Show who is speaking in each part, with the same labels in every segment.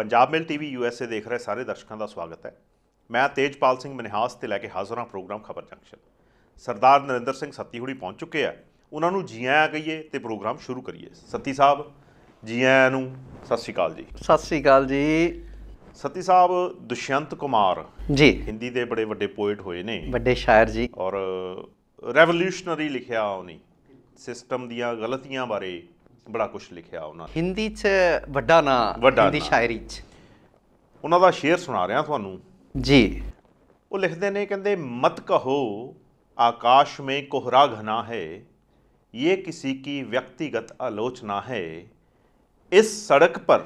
Speaker 1: ਪੰਜਾਬ ਮੇਲ TV USA ਦੇਖ ਰਹੇ ਸਾਰੇ ਦਰਸ਼ਕਾਂ ਦਾ ਸਵਾਗਤ ਹੈ ਮੈਂ ਤੇਜਪਾਲ ਸਿੰਘ ਮਨਿਹਾਸ ਤੇ ਲੈ ਕੇ ਹਾਜ਼ਰ ਹਾਂ ਪ੍ਰੋਗਰਾਮ ਖਬਰ ਜੰਕਸ਼ਨ ਸਰਦਾਰ ਨਰਿੰਦਰ ਸਿੰਘ ਸੱਤੀ ਹੁੜੀ ਪਹੁੰਚ ਚੁੱਕੇ ਆ ਉਹਨਾਂ ਨੂੰ ਜੀ ਆਇਆਂ ਕਹੀਏ ਤੇ ਪ੍ਰੋਗਰਾਮ ਸ਼ੁਰੂ ਕਰੀਏ ਸੱਤੀ ਸਾਹਿਬ ਜੀ ਆਇਆਂ ਨੂੰ ਸਤਿ ਸ਼੍ਰੀ ਅਕਾਲ ਜੀ ਸਤਿ ਸ਼੍ਰੀ ਅਕਾਲ ਜੀ ਸਤੀ ਸਾਹਿਬ ਦੁਸ਼ਯੰਤ ਕੁਮਾਰ ਜੀ ਹਿੰਦੀ ਦੇ ਬੜੇ ਵੱਡੇ ਪੋਇਟ
Speaker 2: ਹੋਏ ਨੇ ਵੱਡੇ ਸ਼ਾਇਰ ਜੀ ਔਰ
Speaker 1: ਰੈਵੋਲੂਸ਼ਨਰੀ ਲਿਖਿਆ ਉਹਨੇ ਸਿਸਟਮ ਦੀਆਂ ਗਲਤੀਆਂ ਬਾਰੇ ਬੜਾ ਕੁਝ ਲਿਖਿਆ ਉਹਨਾਂ ਨੇ
Speaker 2: ਹਿੰਦੀ 'ਚ ਵੱਡਾ ਨਾਂ ਹਿੰਦੀ
Speaker 1: ਸ਼ਾਇਰੀ 'ਚ ਉਹਨਾਂ ਦਾ ਸ਼ੇਰ ਸੁਣਾ ਰਿਹਾ ਤੁਹਾਨੂੰ ਜੀ ਉਹ ਲਿਖਦੇ ਨੇ ਕਹਿੰਦੇ ਮਤ ਕਹੋ ਆਕਾਸ਼ ਮੇ ਕੋਹਰਾ ਘਨਾ ਹੈ ਇਹ ਕਿਸੇ ਕੀ ਵਿਅਕਤੀਗਤ ਆਲੋਚਨਾ ਹੈ ਇਸ ਸੜਕ ਪਰ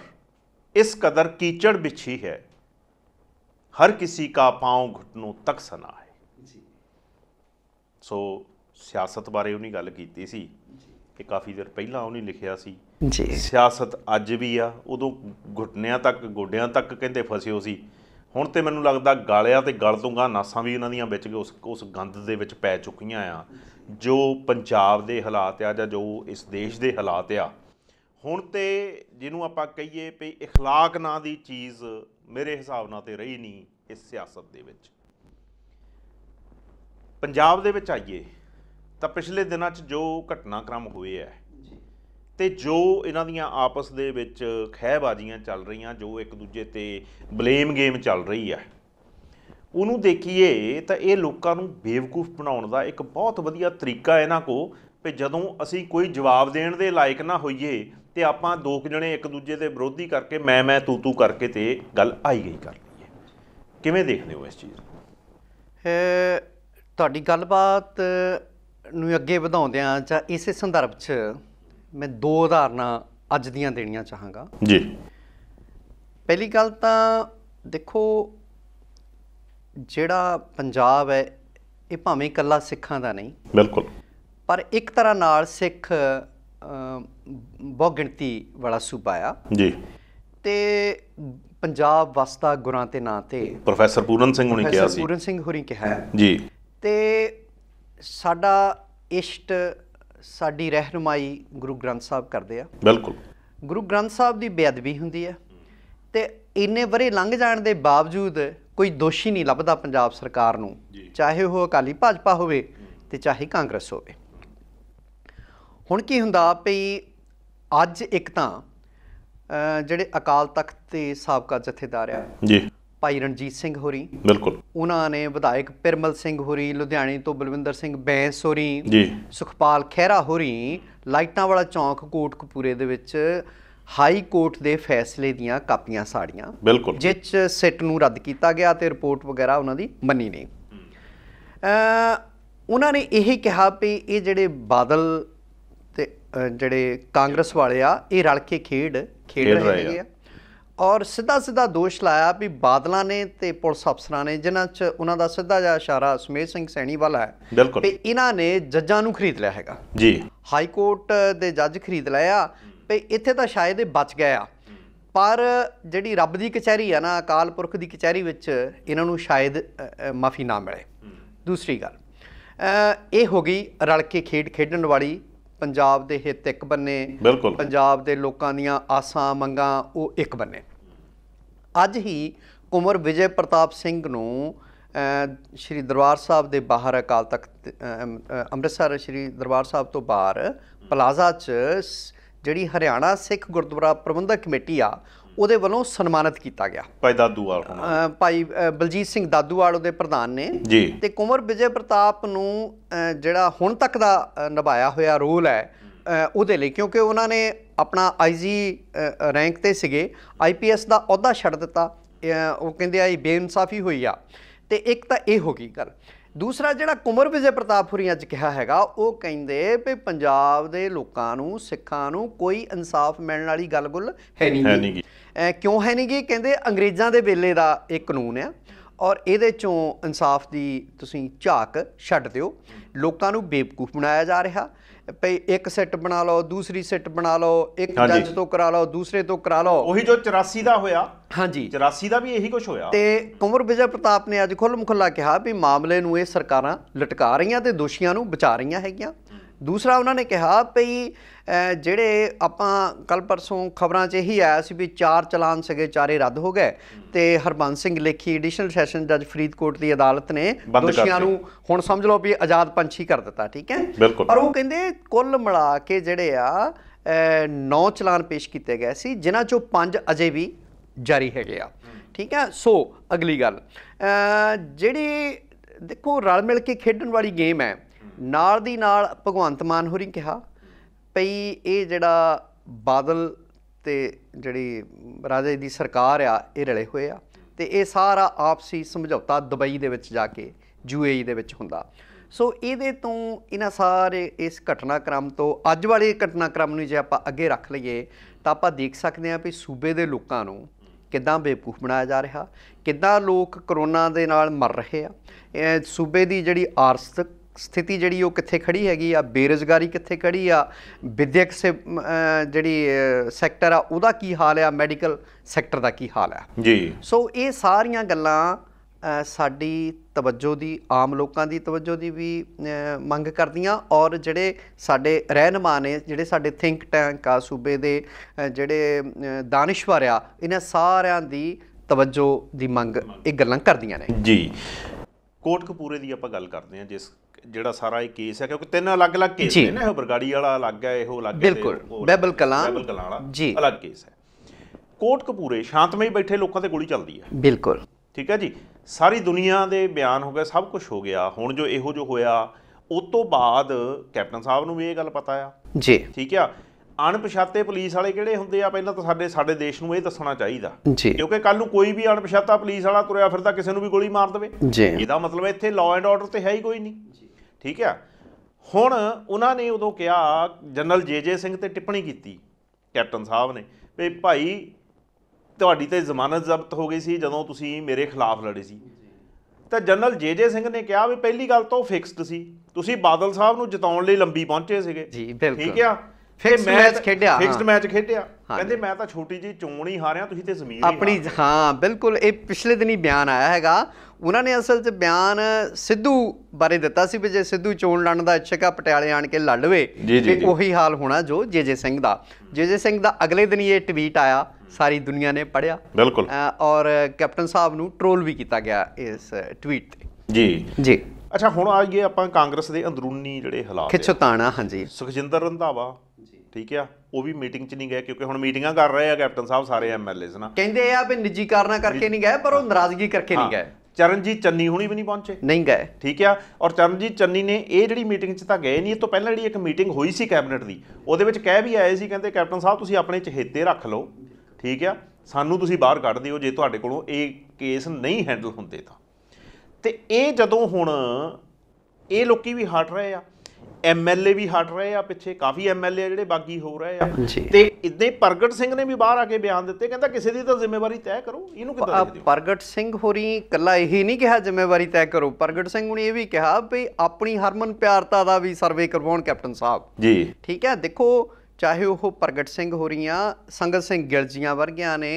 Speaker 1: ਇਸ ਕਦਰ ਕੀਚੜ ਵਿਛੀ ਹੈ ਹਰ ਕਿਸੇ ਕਾ ਪਾਉ ਘਟਨੋ ਤਕ ਸਨਾ ਹੈ ਜੀ ਸੋ ਸਿਆਸਤ ਬਾਰੇ ਉਹਨੀ ਗੱਲ ਕੀਤੀ ਸੀ ਇਹ ਕਾਫੀ ਦਿਨ ਪਹਿਲਾਂ ਉਹਨੇ ਲਿਖਿਆ ਸੀ ਜੀ ਸਿਆਸਤ ਅੱਜ ਵੀ ਆ ਉਦੋਂ ਘੁੱਟਨਿਆਂ ਤੱਕ ਗੋਡਿਆਂ ਤੱਕ ਕਹਿੰਦੇ ਫਸਿਓ ਸੀ ਹੁਣ ਤੇ ਮੈਨੂੰ ਲੱਗਦਾ ਗਾਲਿਆਂ ਤੇ ਗਲ ਤੋਂ ਗਾਂ ਨਾਸਾਂ ਵੀ ਇਹਨਾਂ ਦੀਆਂ ਵਿੱਚ ਉਸ ਉਸ ਗੰਦ ਦੇ ਵਿੱਚ ਪੈ ਚੁੱਕੀਆਂ ਆ ਜੋ ਪੰਜਾਬ ਦੇ ਹਾਲਾਤ ਆ ਜਾਂ ਜੋ ਇਸ ਦੇਸ਼ ਦੇ ਹਾਲਾਤ ਆ ਹੁਣ ਤੇ ਜਿਹਨੂੰ ਆਪਾਂ ਕਹੀਏ ਵੀ اخلاق ਨਾਂ ਦੀ ਚੀਜ਼ ਮੇਰੇ ਹਿਸਾਬ ਨਾਲ ਤੇ ਰਹੀ ਨਹੀਂ ਇਸ ਸਿਆਸਤ ਦੇ ਵਿੱਚ ਪੰਜਾਬ ਦੇ ਵਿੱਚ ਆਈਏ ਤਾਂ ਪਿਛਲੇ ਦਿਨਾਂ 'ਚ ਜੋ ਘਟਨਾਕ੍ਰਮ ਹੋਏ ਐ ਤੇ ਜੋ ਇਹਨਾਂ ਦੀਆਂ ਆਪਸ ਦੇ ਵਿੱਚ ਖਹਿਬਾਜ਼ੀਆਂ ਚੱਲ ਰਹੀਆਂ ਜੋ ਇੱਕ ਦੂਜੇ ਤੇ ਬਲੇਮ ਗੇਮ ਚੱਲ ਰਹੀ ਆ ਉਹਨੂੰ ਦੇਖੀਏ ਤਾਂ ਇਹ ਲੋਕਾਂ ਨੂੰ ਬੇਵਕੂਫ ਬਣਾਉਣ ਦਾ ਇੱਕ ਬਹੁਤ ਵਧੀਆ ਤਰੀਕਾ ਇਹਨਾਂ ਕੋ ਵੀ ਜਦੋਂ ਅਸੀਂ ਕੋਈ ਜਵਾਬ ਦੇਣ ਦੇ ਲਾਇਕ ਨਾ ਹੋਈਏ ਤੇ ਆਪਾਂ ਦੋ ਜਣੇ ਇੱਕ ਦੂਜੇ ਦੇ ਵਿਰੋਧੀ ਕਰਕੇ ਮੈਂ ਮੈਂ ਤੂੰ ਤੂੰ ਕਰਕੇ ਤੇ ਗੱਲ ਆਈ ਗਈ ਕਰ ਲਈਏ ਕਿਵੇਂ ਦੇਖਦੇ ਹੋ ਇਸ ਚੀਜ਼
Speaker 2: ਨੂੰ ਤੁਹਾਡੀ ਗੱਲਬਾਤ ਨੂੰ ਅੱਗੇ ਵਧਾਉਂਦਿਆਂ ਜਾਂ ਇਸੇ ਸੰਦਰਭ 'ਚ ਮੈਂ ਦੋ ਉਦਾਹਰਨਾਂ ਅੱਜ ਦੀਆਂ ਦੇਣੀਆਂ ਚਾਹਾਂਗਾ ਜੀ ਪਹਿਲੀ ਗੱਲ ਤਾਂ ਦੇਖੋ ਜਿਹੜਾ ਪੰਜਾਬ ਹੈ ਇਹ ਭਾਵੇਂ ਇਕੱਲਾ ਸਿੱਖਾਂ ਦਾ ਨਹੀਂ ਬਿਲਕੁਲ ਪਰ ਇੱਕ ਤਰ੍ਹਾਂ ਨਾਲ ਸਿੱਖ ਬਹੁ ਗਿਣਤੀ ਵਾਲਾ ਸੂਬਾ ਆ ਜੀ ਤੇ ਪੰਜਾਬ ਵਸਦਾ ਗੁਰਾਂ ਤੇ ਨਾਂ ਤੇ ਪ੍ਰੋਫੈਸਰ ਪੂਰਨ ਸਿੰਘ ਹੁਣੀ ਕਿਹਾ ਸੀ ਪੂਰਨ ਸਿੰਘ ਹੁਣੀ ਕਿਹਾ ਜੀ ਤੇ ਸਾਡਾ ਇਸ਼ਟ ਸਾਡੀ ਰਹਿਨਮਾਈ ਗੁਰੂ ਗ੍ਰੰਥ ਸਾਹਿਬ ਕਰਦੇ ਆ ਬਿਲਕੁਲ ਗੁਰੂ ਗ੍ਰੰਥ ਸਾਹਿਬ ਦੀ ਬੇਅਦਬੀ ਹੁੰਦੀ ਹੈ ਤੇ ਇੰਨੇ ਬਰੇ ਲੰਘ ਜਾਣ ਦੇ ਬਾਵਜੂਦ ਕੋਈ ਦੋਸ਼ੀ ਨਹੀਂ ਲੱਭਦਾ ਪੰਜਾਬ ਸਰਕਾਰ ਨੂੰ ਚਾਹੇ ਉਹ ਅਕਾਲੀ ਭਾਜਪਾ ਹੋਵੇ ਤੇ ਚਾਹੇ ਕਾਂਗਰਸ ਹੋਵੇ ਹੁਣ ਕੀ ਹੁੰਦਾ ਪਈ ਅੱਜ ਇੱਕ ਤਾਂ ਜਿਹੜੇ ਅਕਾਲ ਤਖਤ ਦੇ ਸਾਬਕਾ ਜਥੇਦਾਰ ਆ ਜੀ ਭਾਈ ਰਣਜੀਤ ਸਿੰਘ ਹੋਰੀ ਬਿਲਕੁਲ ਉਹਨਾਂ ਨੇ ਵਿਧਾਇਕ ਪਰਮਲ ਸਿੰਘ ਹੋਰੀ ਲੁਧਿਆਣੇ ਤੋਂ ਬਲਵਿੰਦਰ ਸਿੰਘ ਬੈਂਸ ਹੋਰੀ ਜੀ ਸੁਖਪਾਲ ਖਹਿਰਾ ਹੋਰੀ ਲਾਈਟਾਂ ਵਾਲਾ ਚੌਂਕ ਕੋਟਕਪੂਰੇ ਦੇ ਵਿੱਚ ਹਾਈ ਕੋਰਟ ਦੇ ਫੈਸਲੇ ਦੀਆਂ ਕਾਪੀਆਂ ਸਾੜੀਆਂ ਬਿਲਕੁਲ ਜਿੱਚ ਸਿੱਟ ਨੂੰ ਰੱਦ ਕੀਤਾ ਗਿਆ ਤੇ ਰਿਪੋਰਟ ਵਗੈਰਾ ਉਹਨਾਂ ਦੀ ਮੰਨੀ ਨਹੀਂ ਉਹਨਾਂ ਨੇ ਇਹ ਕਿਹਾ ਵੀ ਇਹ ਜਿਹੜੇ ਬਾਦਲ ਤੇ ਜਿਹੜੇ ਕਾਂਗਰਸ ਵਾਲੇ ਆ ਇਹ ਰਲ ਕੇ ਖੇਡ ਖੇਡ ਰਹੇ ਆ ਔਰ ਸਿੱਧਾ ਸਿੱਧਾ ਦੋਸ਼ ਲਾਇਆ ਵੀ ਬਾਦਲਾਂ ਨੇ ਤੇ ਪੁਲਿਸ ਅਫਸਰਾਂ ਨੇ ਜਿਨ੍ਹਾਂ 'ਚ ਉਹਨਾਂ ਦਾ ਸਿੱਧਾ ਜਿਹਾ ਇਸ਼ਾਰਾ ਸੁਮੇਸ਼ ਸਿੰਘ ਸੈਣੀ ਵਾਲਾ ਹੈ ਤੇ ਇਹਨਾਂ ਨੇ ਜੱਜਾਂ ਨੂੰ ਖਰੀਦ ਲਿਆ ਹੈਗਾ ਜੀ ਹਾਈ ਕੋਰਟ ਦੇ ਜੱਜ ਖਰੀਦ ਲਿਆ ਤੇ ਇੱਥੇ ਤਾਂ ਸ਼ਾਇਦ ਇਹ ਬਚ ਗਏ ਆ ਪਰ ਜਿਹੜੀ ਰੱਬ ਦੀ ਕਚਹਿਰੀ ਆ ਨਾ ਅਕਾਲ ਪੁਰਖ ਦੀ ਕਚਹਿਰੀ ਵਿੱਚ ਇਹਨਾਂ ਨੂੰ ਸ਼ਾਇਦ ਮਾਫੀ ਨਾ ਮਿਲੇ ਦੂਸਰੀ ਗੱਲ ਇਹ ਹੋ ਗਈ ਰਲ ਕੇ ਖੇਡ ਖੇਡਣ ਵਾਲੀ ਪੰਜਾਬ ਦੇ ਹਿੱਤ ਇੱਕ ਬੰਨੇ ਪੰਜਾਬ ਦੇ ਲੋਕਾਂ ਦੀਆਂ ਆਸਾਂ ਮੰਗਾਂ ਉਹ ਇੱਕ ਬੰਨੇ ਅੱਜ ਹੀ ਕੁਮਰ ਵਿਜੇ ਪ੍ਰਤਾਪ ਸਿੰਘ ਨੂੰ ਸ਼੍ਰੀ ਦਰਬਾਰ ਸਾਹਿਬ ਦੇ ਬਾਹਰ ਅਕਾਲ ਤਖਤ ਅੰਮ੍ਰਿਤਸਰ ਸ਼੍ਰੀ ਦਰਬਾਰ ਸਾਹਿਬ ਤੋਂ ਬਾਹਰ ਪਲਾਜ਼ਾ 'ਚ ਜਿਹੜੀ ਹਰਿਆਣਾ ਸਿੱਖ ਗੁਰਦੁਆਰਾ ਪ੍ਰਬੰਧਕ ਕਮੇਟੀ ਆ ਉਹਦੇ ਵੱਲੋਂ ਸਨਮਾਨਿਤ ਕੀਤਾ ਗਿਆ ਭਾਈ ਦਾਦੂਵਾਲ ਭਾਈ ਬਲਜੀਤ ਸਿੰਘ ਦਾਦੂਵਾਲ ਉਹਦੇ ਪ੍ਰਧਾਨ ਨੇ ਤੇ ਕੁਮਰ ਵਿਜੇ ਪ੍ਰਤਾਪ ਨੂੰ ਜਿਹੜਾ ਹੁਣ ਤੱਕ ਦਾ ਨਿਭਾਇਆ ਹੋਇਆ ਰੋਲ ਹੈ ਉਹਦੇ ਲਈ ਕਿਉਂਕਿ ਉਹਨਾਂ ਨੇ ਆਪਣਾ ਆਈਜੀ ਰੈਂਕ ਤੇ ਸੀਗੇ ਆਈਪੀਐਸ ਦਾ ਅਹੁਦਾ ਛੱਡ ਦਿੱਤਾ ਉਹ ਕਹਿੰਦੇ ਆ ਇਹ ਬੇਇਨਸਾਫੀ ਹੋਈ ਆ ਤੇ ਇੱਕ ਤਾਂ ਇਹ ਹੋ ਗਈ ਗੱਲ ਦੂਸਰਾ ਜਿਹੜਾ ਕੁਮਰ ਵਿਜੇ ਪ੍ਰਤਾਪ ਅੱਜ ਕਿਹਾ ਹੈਗਾ ਉਹ ਕਹਿੰਦੇ ਵੀ ਪੰਜਾਬ ਦੇ ਲੋਕਾਂ ਨੂੰ ਸਿੱਖਾਂ ਨੂੰ ਕੋਈ ਇਨਸਾਫ ਮਿਲਣ ਵਾਲੀ ਗੱਲ ਗੁੱਲ ਹੈ ਨਹੀਂ ਕਿਉਂ ਹੈ ਨਹੀਂ ਕਹਿੰਦੇ ਅੰਗਰੇਜ਼ਾਂ ਦੇ ਵੇਲੇ ਦਾ ਇਹ ਕਾਨੂੰਨ ਆ ਔਰ ਇਹਦੇ ਚੋਂ ਇਨਸਾਫ ਦੀ ਤੁਸੀਂ ਝਾਕ ਛੱਡ ਦਿਓ ਲੋਕਾਂ ਨੂੰ ਬੇਵਕੂਫ ਬਣਾਇਆ ਜਾ ਰਿਹਾ ਪਈ ਇੱਕ ਸੈੱਟ ਬਣਾ ਲਓ ਦੂਸਰੀ ਸੈੱਟ ਬਣਾ ਲਓ ਇੱਕ ਜੱਜ ਤੋਂ ਕਰਾ ਲਓ ਦੂਸਰੇ ਤੋਂ ਕਰਾ ਲਓ ਉਹੀ ਜੋ 84 ਦਾ ਹੋਇਆ ਹਾਂਜੀ 84 ਦਾ ਵੀ ਇਹੀ ਕੁਝ ਹੋਇਆ ਤੇ ਕੁਮਰ ਵਿਜੇ ਪ੍ਰਤਾਪ ਨੇ ਅੱਜ ਖੁੱਲ੍ਹ ਮੁਖੱਲਾ ਕਿਹਾ ਵੀ ਮਾਮਲੇ ਨੂੰ ਇਹ ਸਰਕਾਰਾਂ ਲਟਕਾ ਰਹੀਆਂ ਤੇ ਦੋਸ਼ੀਆਂ ਨੂੰ ਬਚਾ ਰਹੀਆਂ ਹੈਗੀਆਂ ਦੂਸਰਾ ਉਹਨਾਂ ਨੇ ਕਿਹਾ ਭਈ ਜਿਹੜੇ ਆਪਾਂ ਕੱਲ ਪਰਸੋਂ ਖਬਰਾਂ 'ਚ ਇਹੀ ਆਇਆ ਸੀ ਵੀ ਚਾਰ ਚਲਾਨ ਸਗੇ ਚਾਰੇ ਰੱਦ ਹੋ ਗਏ ਤੇ ਹਰਬੰਸ ਸਿੰਘ ਲੇਖੀ ਐਡੀਸ਼ਨਲ ਸੈਸ਼ਨ ਜੱਜ ਫਰੀਦਕੋਟ ਦੀ ਅਦਾਲਤ ਨੇ ਦੋਸ਼ੀਆਂ ਨੂੰ ਹੁਣ ਸਮਝ ਲਓ ਵੀ ਆਜ਼ਾਦ ਪੰਛੀ ਕਰ ਦਿੱਤਾ ਠੀਕ ਹੈ ਪਰ ਉਹ ਕਹਿੰਦੇ ਕੁੱਲ ਮਿਲਾ ਕੇ ਜਿਹੜੇ ਆ 9 ਚਲਾਨ ਪੇਸ਼ ਕੀਤੇ ਗਏ ਸੀ ਜਿਨ੍ਹਾਂ ਚੋਂ ਪੰਜ ਅਜੇ ਵੀ ਜਾਰੀ ਹੈਗੇ ਆ ਠੀਕ ਹੈ ਸੋ ਅਗਲੀ ਗੱਲ ਜਿਹੜੀ ਦੇਖੋ ਰਲ ਮਿਲ ਕੇ ਖੇਡਣ ਵਾਲੀ ਗੇਮ ਹੈ ਨਾਲ ਦੀ ਨਾਲ ਭਗਵੰਤ ਮਾਨ ਹੋਰੀ ਕਿਹਾ ਪਈ ਇਹ ਜਿਹੜਾ ਬਾਦਲ ਤੇ ਜਿਹੜੀ ਰਾਜੇ ਦੀ ਸਰਕਾਰ ਆ ਇਹ ਰਲੇ ਹੋਏ ਆ ਤੇ ਇਹ ਸਾਰਾ ਆਪਸੀ ਸਮਝੌਤਾ ਦੁਬਈ ਦੇ ਵਿੱਚ ਜਾ ਕੇ ਯੂਏਈ ਦੇ ਵਿੱਚ ਹੁੰਦਾ ਸੋ ਇਹਦੇ ਤੋਂ ਇਹਨਾਂ ਸਾਰੇ ਇਸ ਘਟਨਾਕ੍ਰਮ ਤੋਂ ਅੱਜ ਵਾਲੇ ਘਟਨਾਕ੍ਰਮ ਨੂੰ ਜੇ ਆਪਾਂ ਅੱਗੇ ਰੱਖ ਲਈਏ ਤਾਂ ਆਪਾਂ ਦੇਖ ਸਕਦੇ ਹਾਂ ਵੀ ਸੂਬੇ ਦੇ ਲੋਕਾਂ ਨੂੰ ਕਿੱਦਾਂ ਬੇਪੂਖ ਬਣਾਇਆ ਜਾ ਰਿਹਾ ਕਿੱਦਾਂ ਲੋਕ ਕਰੋਨਾ ਦੇ ਨਾਲ ਮਰ ਰਹੇ ਆ ਸੂਬੇ ਦੀ ਜਿਹੜੀ ਆਰਥਿਕ ਸਥਿਤੀ ਜਿਹੜੀ ਉਹ ਕਿੱਥੇ ਖੜੀ ਹੈਗੀ ਆ ਬੇਰੋਜ਼ਗਾਰੀ ਕਿੱਥੇ ਖੜੀ ਆ ਵਿਦਿਅਕ ਜਿਹੜੀ ਸੈਕਟਰ ਆ ਉਹਦਾ ਕੀ ਹਾਲ ਆ ਮੈਡੀਕਲ ਸੈਕਟਰ ਦਾ ਕੀ ਹਾਲ ਆ ਜੀ ਸੋ ਇਹ ਸਾਰੀਆਂ ਗੱਲਾਂ ਸਾਡੀ ਤਵੱਜੋ ਦੀ ਆਮ ਲੋਕਾਂ ਦੀ ਤਵੱਜੋ ਦੀ ਵੀ ਮੰਗ ਕਰਦੀਆਂ ਔਰ ਜਿਹੜੇ ਸਾਡੇ ਰਹਿਨਮਾ ਨੇ ਜਿਹੜੇ ਸਾਡੇ ਥਿੰਕ ਟੈਂਕ ਆ ਸੂਬੇ ਦੇ ਜਿਹੜੇ ਦਾਨਿਸ਼ਵਰ ਆ ਇਹਨਾਂ ਸਾਰਿਆਂ ਦੀ ਤਵੱਜੋ ਦੀ ਮੰਗ ਇਹ ਗੱਲਾਂ ਕਰਦੀਆਂ ਨੇ ਜੀ ਕੋਟਕਪੂਰੇ
Speaker 1: ਦੀ ਆਪਾਂ ਗੱਲ ਕਰਦੇ ਹਾਂ ਜਿਸ ਜਿਹੜਾ ਸਾਰਾ ਇਹ ਕੇਸ ਹੈ ਕਿਉਂਕਿ ਤਿੰਨ ਅਲੱਗ-ਅਲੱਗ ਕੇਸ ਨੇ ਨਾ ਇਹ ਬਰਗਾੜੀ ਵਾਲਾ ਅਲੱਗ ਹੈ ਇਹੋ ਅਲੱਗ ਹੈ ਬਿਲਕੁਲ ਬੈਬਲ
Speaker 2: ਕਲਾਂ ਬੈਬਲ ਕਲਾਂ
Speaker 1: ਵਾਲਾ ਜੀ ਅਲੱਗ ਕੇਸ ਹੈ ਕੋਟ ਕਪੂਰੇ ਸ਼ਾਂਤਮਈ ਬੈਠੇ ਲੋਕਾਂ ਤੇ ਗੋਲੀ ਚੱਲਦੀ ਹੈ ਬਿਲਕੁਲ ਠੀਕ ਹੈ ਜੀ ਸਾਰੀ ਦੁਨੀਆ ਦੇ ਬਿਆਨ ਹੋ ਗਏ ਸਭ ਕੁਝ ਹੋ ਗਿਆ ਹੁਣ ਜੋ ਇਹੋ ਜੋ ਹੋਇਆ ਉਸ ਤੋਂ ਬਾਅਦ ਕੈਪਟਨ ਸਾਹਿਬ ਨੂੰ ਵੀ ਇਹ ਗੱਲ ਪਤਾ ਆ ਜੀ ਠੀਕ ਆ ਅਣਪਛਾਤੇ ਪੁਲਿਸ ਵਾਲੇ ਕਿਹੜੇ ਹੁੰਦੇ ਆ ਪਹਿਲਾਂ ਤਾਂ ਸਾਡੇ ਸਾਡੇ ਦੇਸ਼ ਨੂੰ ਇਹ ਦੱਸਣਾ ਚਾਹੀਦਾ ਕਿਉਂਕਿ ਕੱਲ ਨੂੰ ਕੋਈ ਵੀ ਅਣਪਛਾਤਾ ਪੁਲਿਸ ਵਾਲਾ ਤੁਰਿਆ ਫਿਰਦਾ ਕਿਸੇ ਨੂੰ ਵੀ ਗੋਲੀ ਮਾਰ ਦੇਵੇ ਇਹਦਾ ਮਤਲਬ ਇੱਥੇ ਲਾਅ ਐਂਡ ਆਰਡਰ ਤੇ ਹੈ ਹੀ ਕੋਈ ਨਹੀਂ ਠੀਕ ਆ ਹੁਣ ਉਹਨਾਂ ਨੇ ਉਦੋਂ ਕਿਹਾ ਜਨਰਲ ਜੇਜੇ ਸਿੰਘ ਤੇ ਟਿੱਪਣੀ ਕੀਤੀ ਕੈਪਟਨ ਸਾਹਿਬ ਨੇ ਵੀ ਭਾਈ ਤੁਹਾਡੀ ਤੇ ਜ਼ਮਾਨਤ ਜ਼ਬਤ ਹੋ ਗਈ ਸੀ ਜਦੋਂ ਤੁਸੀਂ ਮੇਰੇ ਖਿਲਾਫ ਲੜੇ ਸੀ ਤਾਂ ਜਨਰਲ ਜੇਜੇ ਸਿੰਘ ਨੇ ਕਿਹਾ ਵੀ ਪਹਿਲੀ ਗੱਲ ਤਾਂ ਉਹ ਫਿਕਸਡ ਸੀ ਤੁਸੀਂ ਬਾਦਲ ਸਾਹਿਬ ਨੂੰ ਜਿਤਾਉਣ ਲਈ ਲੰਬੀ ਪਹੁੰਚੇ ਸੀਗੇ ਠੀਕ ਆ
Speaker 2: ਫਿਕਸਡ ਮੈਚ ਖੇਡਿਆ ਫਿਕਸਡ ਮੈਚ
Speaker 1: ਖੇਡਿਆ ਕਹਿੰਦੇ ਮੈਂ ਤਾਂ ਛੋਟੀ ਜੀ ਚੋਣ ਹੀ ਹਾਰਿਆ ਤੁਸੀਂ ਤੇ ਜ਼ਮੀਰ ਆਪਣੀ
Speaker 2: ਹਾਂ ਬਿਲਕੁਲ ਇਹ ਪਿਛਲੇ ਦਿਨੀ ਬਿਆਨ ਆਇਆ ਹੈਗਾ ਉਹਨਾਂ ਨੇ ਅਸਲ 'ਚ ਬਿਆਨ ਸਿੱਧੂ ਬਾਰੇ ਦਿੱਤਾ ਸੀ ਵੀ ਜੇ ਸਿੱਧੂ ਚੋਣ ਲੜਨ ਦਾ ਇੱਛਕ ਆ ਪਟਿਆਲੇ ਆਣ ਕੇ ਲੜ ਲਵੇ ਤੇ ਉਹੀ ਹਾਲ ਹੋਣਾ ਜੋ ਜੇਜੇ ਸਿੰਘ ਦਾ ਜੇਜੇ ਸਿੰਘ ਦਾ ਅਗਲੇ ਦਿਨ ਇਹ ਟਵੀਟ ਆਇਆ ਸਾਰੀ ਦੁਨੀਆ ਨੇ ਪੜਿਆ ਬਿਲਕੁਲ ਔਰ ਕੈਪਟਨ ਸਾਹਿਬ ਨੂੰ ਟ੍ਰੋਲ ਵੀ ਕੀਤਾ ਗਿਆ ਇਸ ਟਵੀਟ ਤੇ ਜੀ ਜੀ
Speaker 1: ਅੱਛਾ ਹੁਣ ਆਈਏ ਆਪਾਂ ਕਾਂਗਰਸ ਦੇ ਅੰਦਰੂਨੀ ਜਿਹੜੇ ਹਾਲਾਤ
Speaker 2: ਤਾਣਾ ਹਾਂਜੀ
Speaker 1: ਸੁਖਜਿੰਦਰ ਰੰਧਾਵਾ ਠੀਕ ਆ ਉਹ ਵੀ ਮੀਟਿੰਗ 'ਚ ਨਹੀਂ ਗਏ ਕਿਉਂਕਿ ਹੁਣ ਮੀਟਿੰਗਾਂ ਕਰ ਰਹੇ ਆ ਕੈਪਟਨ ਸਾਹਿਬ ਸਾਰੇ ਐਮਐਲਏਸ ਨਾਲ
Speaker 2: ਕਹਿੰਦੇ ਆ ਵੀ ਨਿੱਜੀ ਕਾਰਨਾ ਕਰਕੇ ਨਹੀਂ ਗਏ ਪਰ ਉਹ ਨਰਾਜ਼ਗੀ ਕਰਕੇ ਨਹੀਂ ਗਏ
Speaker 1: ਚਰਨਜੀਤ ਚੰਨੀ ਹੁਣੀ ਵੀ ਨਹੀਂ ਪਹੁੰਚੇ ਨਹੀਂ ਗਏ ਠੀਕ ਆ ਔਰ ਚਰਨਜੀਤ ਚੰਨੀ ਨੇ ਇਹ ਜਿਹੜੀ ਮੀਟਿੰਗ 'ਚ ਤਾਂ ਗਏ ਨਹੀਂ ਇਹ ਤੋਂ ਪਹਿਲਾਂ ਜਿਹੜੀ ਇੱਕ ਮੀਟਿੰਗ ਹੋਈ ਸੀ ਕੈਬਨਿਟ ਦੀ ਉਹਦੇ ਵਿੱਚ ਕਹਿ ਵੀ ਆਏ ਸੀ ਕਹਿੰਦੇ ਕੈਪਟਨ ਸਾਹਿਬ ਤੁਸੀਂ ਆਪਣੇ ਚਹੇਤੇ ਰੱਖ ਲਓ ਠੀਕ ਆ ਸਾਨੂੰ ਤੁਸੀਂ ਬਾਹਰ ਕੱਢ ਦਿਓ ਜੇ ਤੁਹਾਡੇ ਕੋਲੋਂ ਇਹ ਕੇਸ ਨਹੀਂ ਹੈਂਡਲ ਹੁੰਦੇ ਤਾਂ ਤੇ ਇਹ ਜਦੋਂ ਹੁਣ ਇਹ ਲੋਕੀ ਵੀ ਹਟ ਰਹੇ ਆ ਐਮਐਲਏ ਵੀ ਹਟ ਰਹੇ ਆ ਪਿੱਛੇ ਕਾਫੀ ਐਮਐਲਏ ਜਿਹੜੇ ਬਾਗੀ ਹੋ ਰਹੇ ਆ ਤੇ ਇਦਾਂ ਪ੍ਰਗਟ ਸਿੰਘ ਨੇ ਵੀ ਬਾਹਰ ਆ ਕੇ ਬਿਆਨ ਦਿੱਤੇ ਕਹਿੰਦਾ ਕਿਸੇ ਦੀ ਤਾਂ ਜ਼ਿੰਮੇਵਾਰੀ ਤੈਅ ਕਰੋ ਇਹਨੂੰ ਕਿੱਦਾਂ ਦੇਖਦੇ
Speaker 2: ਹੋ ਪ੍ਰਗਟ ਸਿੰਘ ਹੋਰੀ ਇਕੱਲਾ ਇਹੀ ਨਹੀਂ ਕਿਹਾ ਜ਼ਿੰਮੇਵਾਰੀ ਤੈਅ ਕਰੋ ਪ੍ਰਗਟ ਸਿੰਘ ਹੁਣੀ ਇਹ ਵੀ ਕਿਹਾ ਵੀ ਆਪਣੀ ਹਰਮਨ ਪਿਆਰਤਾ ਦਾ ਵੀ ਸਰਵੇ ਕਰਵਾਉਣ ਕੈਪਟਨ ਸਾਹਿਬ ਜੀ ਠੀਕ ਹੈ ਦੇਖੋ ਚਾਹੇ ਉਹ ਪ੍ਰਗਟ ਸਿੰਘ ਹੋਰੀਆਂ ਸੰਗਤ ਸਿੰਘ ਗਿਰਜੀਆਂ ਵਰਗਿਆਂ ਨੇ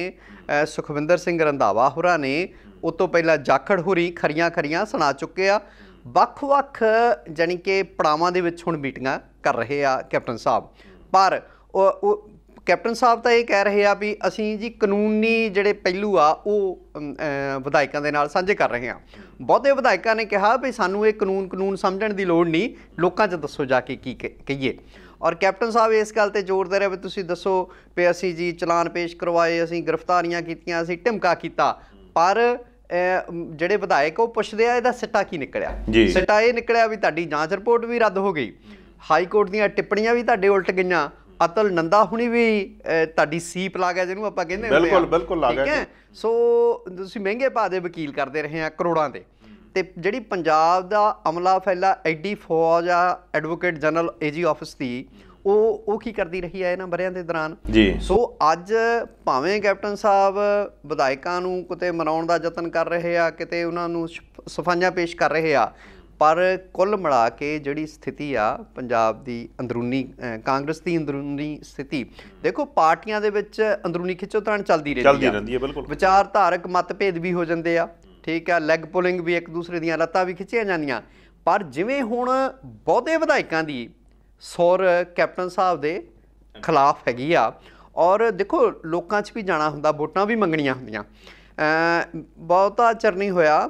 Speaker 2: ਸੁਖਵਿੰਦਰ ਸਿੰਘ ਰੰਧਾਵਾ ਹੋਰਾਂ ਨੇ ਉਸ ਤੋਂ ਪਹਿਲਾਂ ਜਾਖੜ ਹੋਰੀ ਖਰੀਆਂ ਖਰੀਆਂ ਸੁਣਾ ਚੁੱਕੇ ਆ ਵੱਖ-ਵੱਖ ਜਾਨੀ ਕਿ ਪੜਾਵਾਂ ਦੇ ਵਿੱਚ ਹੁਣ ਮੀਟਿੰਗਾਂ ਕਰ ਰਹੇ ਆ ਕੈਪਟਨ ਸਾਹਿਬ ਪਰ ਉਹ ਕੈਪਟਨ ਸਾਹਿਬ ਤਾਂ ਇਹ ਕਹਿ ਰਹੇ ਆ ਵੀ ਅਸੀਂ ਜੀ ਕਾਨੂੰਨੀ ਜਿਹੜੇ ਪਹਿਲੂ ਆ ਉਹ ਵਿਧਾਇਕਾਂ ਦੇ ਨਾਲ ਸਾਂਝੇ ਕਰ ਰਹੇ ਆ ਬਹੁਤੇ ਵਿਧਾਇਕਾਂ ਨੇ ਕਿਹਾ ਵੀ ਸਾਨੂੰ ਇਹ ਕਾਨੂੰਨ ਕਾਨੂੰਨ ਸਮਝਣ ਦੀ ਲੋੜ ਨਹੀਂ ਲੋਕਾਂ 'ਚ ਦੱਸੋ ਜਾ ਕੇ ਕੀ ਕਹੀਏ ਔਰ ਕੈਪਟਨ ਸਾਹਿਬ ਇਸ ਗੱਲ ਤੇ ਜ਼ੋਰ ਦੇ ਰਹੇ ਵੀ ਤੁਸੀਂ ਦੱਸੋ ਵੀ ਅਸੀਂ ਜੀ ਚਲਾਨ ਪੇਸ਼ ਕਰਵਾਏ ਅਸੀਂ ਗ੍ਰਿਫਤਾਰੀਆਂ ਕੀਤੀਆਂ ਅਸੀਂ ਢਿਮਕਾ ਕੀਤਾ ਪਰ ਜਿਹੜੇ ਵਿਧਾਇਕ ਉਹ ਪੁੱਛਦੇ ਆ ਇਹਦਾ ਸਿੱਟਾ ਕੀ ਨਿਕਲਿਆ ਸਿੱਟਾ ਇਹ ਨਿਕਲਿਆ ਵੀ ਤੁਹਾਡੀ ਜਾਂਚ ਰਿਪੋਰਟ ਵੀ ਰੱਦ ਹੋ ਗਈ ਹਾਈ ਕੋਰਟ ਦੀਆਂ ਟਿੱਪਣੀਆਂ ਵੀ ਤੁਹਾਡੇ ਉਲਟ ਗਈਆਂ ਅਤਲ ਨੰਦਾ ਹੁਣੀ ਵੀ ਤੁਹਾਡੀ ਸੀਪ ਲਾ ਗਿਆ ਜਿਹਨੂੰ ਆਪਾਂ ਕਹਿੰਦੇ ਹਾਂ ਬਿਲਕੁਲ ਬਿਲਕੁਲ ਲਾ ਗਿਆ ਸੋ ਤੁਸੀਂ ਮਹਿੰਗੇ ਭਾਅ ਦੇ ਵਕੀਲ ਕਰਦੇ ਰਹੇ ਆ ਕਰੋੜਾਂ ਦੇ ਤੇ ਜਿਹੜੀ ਪੰਜਾਬ ਦਾ ਅਮਲਾ ਫੈਲਾ ਐਡੀ ਫੌਜ ਆ ਐਡਵੋਕੇਟ ਜਨਰਲ ਏਜੀ ਆਫਿਸ ਦੀ ਉਹ ਉਹ ਕੀ ਕਰਦੀ ਰਹੀ ਹੈ ਇਹਨਾਂ ਬਰਿਆਂ ਦੇ ਦੌਰਾਨ ਸੋ ਅੱਜ ਭਾਵੇਂ ਕੈਪਟਨ ਸਾਹਿਬ ਵਿਧਾਇਕਾਂ ਨੂੰ ਕਿਤੇ ਮਨਾਉਣ ਦਾ ਯਤਨ ਕਰ ਰਹੇ ਆ ਕਿਤੇ ਉਹਨਾਂ ਨੂੰ ਸਫਾਈਆਂ ਪੇਸ਼ ਕਰ ਰਹੇ ਆ ਪਰ ਕੁੱਲ ਮਿਲਾ ਕੇ ਜਿਹੜੀ ਸਥਿਤੀ ਆ ਪੰਜਾਬ ਦੀ ਅੰਦਰੂਨੀ ਕਾਂਗਰਸ ਦੀ ਅੰਦਰੂਨੀ ਸਥਿਤੀ ਦੇਖੋ ਪਾਰਟੀਆਂ ਦੇ ਵਿੱਚ ਅੰਦਰੂਨੀ ਖਿੱਚੋਤਾਣ ਚੱਲਦੀ ਰਹਿੰਦੀ ਆ ਚੱਲਦੀ ਰਹਿੰਦੀ ਆ ਬਿਲਕੁਲ ਵਿਚਾਰਧਾਰਕ ਮਤਭੇਦ ਵੀ ਹੋ ਜਾਂਦੇ ਆ ਠੀਕ ਆ ਲੈਗ ਪੁਲਿੰਗ ਵੀ ਇੱਕ ਦੂਸਰੇ ਦੀਆਂ ਲੱਤਾਂ ਵੀ ਖਿੱਚੀਆਂ ਜਾਂਦੀਆਂ ਪਰ ਜਿਵੇਂ ਹੁਣ ਬਹੁਤੇ ਵਿਧਾਇਕਾਂ ਦੀ ਸੌਰ ਕੈਪਟਨ ਸਾਹਿਬ ਦੇ ਖਿਲਾਫ ਹੈਗੀ ਆ ਔਰ ਦੇਖੋ ਲੋਕਾਂ 'ਚ ਵੀ ਜਾਣਾ ਹੁੰਦਾ ਵੋਟਾਂ ਵੀ ਮੰਗਣੀਆਂ ਹੁੰਦੀਆਂ ਬਹੁਤਾ ਚਰ ਨਹੀਂ ਹੋਇਆ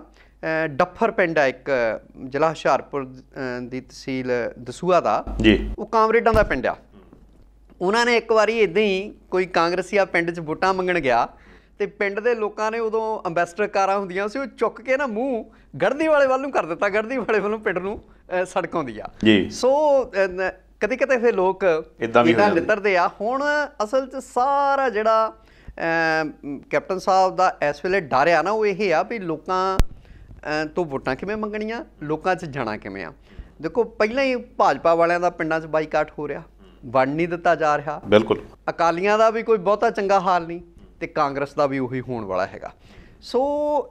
Speaker 2: ਡੱਫਰ ਪਿੰਡ ਆ ਇੱਕ ਜ਼ਿਲ੍ਹਾ ਹੁਸ਼ਿਆਰਪੁਰ ਦੀ ਤਹਿਸੀਲ ਦਸੂਆ ਦਾ ਜੀ ਉਹ ਕਾਮਰੇਡਾਂ ਦਾ ਪਿੰਡ ਆ ਉਹਨਾਂ ਨੇ ਇੱਕ ਵਾਰੀ ਇਦਾਂ ਹੀ ਕੋਈ ਕਾਂਗਰਸੀਆ ਪਿੰਡ 'ਚ ਵੋਟਾਂ ਮੰਗਣ ਗਿਆ ਤੇ ਪਿੰਡ ਦੇ ਲੋਕਾਂ ਨੇ ਉਦੋਂ ਐਮਬੈਸਡਰ ਕਾਰਾਂ ਹੁੰਦੀਆਂ ਸੀ ਉਹ ਚੁੱਕ ਕੇ ਨਾ ਮੂੰਹ ਗੜਦੀ ਵਾਲੇ ਵੱਲ ਨੂੰ ਕਰ ਦਿੱਤਾ ਗੜਦੀ ਵਾਲੇ ਵੱਲੋਂ ਪਿੰਡ ਨੂੰ ਦੀ ਆ ਸੋ ਕਦੇ ਕਦੇ ਫਿਰ ਲੋਕ ਇਦਾਂ ਨਿਤਰਦੇ ਆ ਹੁਣ ਅਸਲ 'ਚ ਸਾਰਾ ਜਿਹੜਾ ਕੈਪਟਨ ਸਾਹਿਬ ਦਾ ਇਸ ਵੇਲੇ ਡਰ ਆ ਨਾ ਉਹ ਇਹ ਆ ਵੀ ਲੋਕਾਂ ਤੋਂ ਵੋਟਾਂ ਕਿਵੇਂ ਮੰਗਣੀਆਂ ਲੋਕਾਂ 'ਚ ਜਾਣਾ ਕਿਵੇਂ ਆ ਦੇਖੋ ਪਹਿਲਾਂ ਹੀ ਭਾਜਪਾ ਵਾਲਿਆਂ ਦਾ ਪਿੰਡਾਂ 'ਚ ਬਾਈਕਾਟ ਹੋ ਰਿਹਾ ਵੰਡ ਨਹੀਂ ਦਿੱਤਾ ਜਾ ਰਿਹਾ ਬਿਲਕੁਲ ਅਕਾਲੀਆਂ ਦਾ ਵੀ ਕੋਈ ਬਹੁਤਾ ਚੰਗਾ ਹਾਲ ਨਹੀਂ ਤੇ ਕਾਂਗਰਸ ਦਾ ਵੀ ਉਹੀ ਹੋਣ ਵਾਲਾ ਹੈਗਾ ਸੋ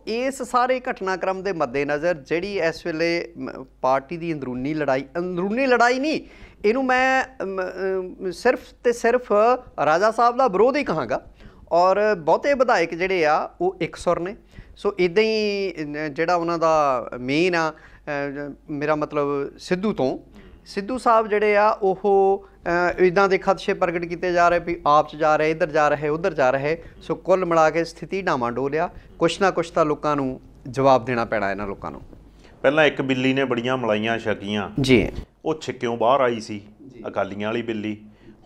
Speaker 2: ਇਸ ਸਾਰੇ ਘਟਨਾਕ੍ਰਮ ਦੇ ਮੱਦੇਨਜ਼ਰ ਜਿਹੜੀ ਇਸ ਵੇਲੇ ਪਾਰਟੀ ਦੀ ਅੰਦਰੂਨੀ ਲੜਾਈ ਅੰਦਰੂਨੀ ਲੜਾਈ ਨਹੀਂ ਇਹਨੂੰ ਮੈਂ ਸਿਰਫ ਤੇ ਸਿਰਫ ਰਾਜਾ ਸਾਹਿਬ ਦਾ ਵਿਰੋਧ ਹੀ ਕਹਾਂਗਾ ਔਰ ਬਹੁਤੇ ਵਿਧਾਇਕ ਜਿਹੜੇ ਆ ਉਹ ਇੱਕ ਸੁਰ ਨੇ ਸੋ ਇਦਾਂ ਹੀ ਜਿਹੜਾ ਉਹਨਾਂ ਦਾ ਮੇਨ ਆ ਮੇਰਾ ਮਤਲਬ ਸਿੱਧੂ ਤੋਂ ਸਿੱਧੂ ਸਾਹਿਬ ਜਿਹੜੇ ਆ ਉਹ ਇਦਾਂ ਦੇ ਖਦਸ਼ੇ ਪ੍ਰਗਟ ਕੀਤੇ ਜਾ ਰਹੇ ਵੀ ਆਪ ਚ ਜਾ ਰਹੇ ਇੱਧਰ ਜਾ ਰਹੇ ਉੱਧਰ ਜਾ ਰਹੇ ਸੋ ਕੁੱਲ ਮਿਲਾ ਕੇ ਸਥਿਤੀ ਢਾਵਾਂ ਡੋਲਿਆ ਕੁਛ ਨਾ ਕੁਛ ਤਾਂ ਲੋਕਾਂ ਨੂੰ ਜਵਾਬ ਦੇਣਾ ਪੈਣਾ ਇਹਨਾਂ ਲੋਕਾਂ ਨੂੰ ਪਹਿਲਾਂ ਇੱਕ
Speaker 1: ਬਿੱਲੀ ਨੇ ਬੜੀਆਂ ਮਲਾਈਆਂ ਛਕੀਆਂ ਜੀ ਉਹ ਛਿੱਕਿਓਂ ਬਾਹਰ ਆਈ ਸੀ ਅਕਾਲੀਆਂ ਵਾਲੀ ਬਿੱਲੀ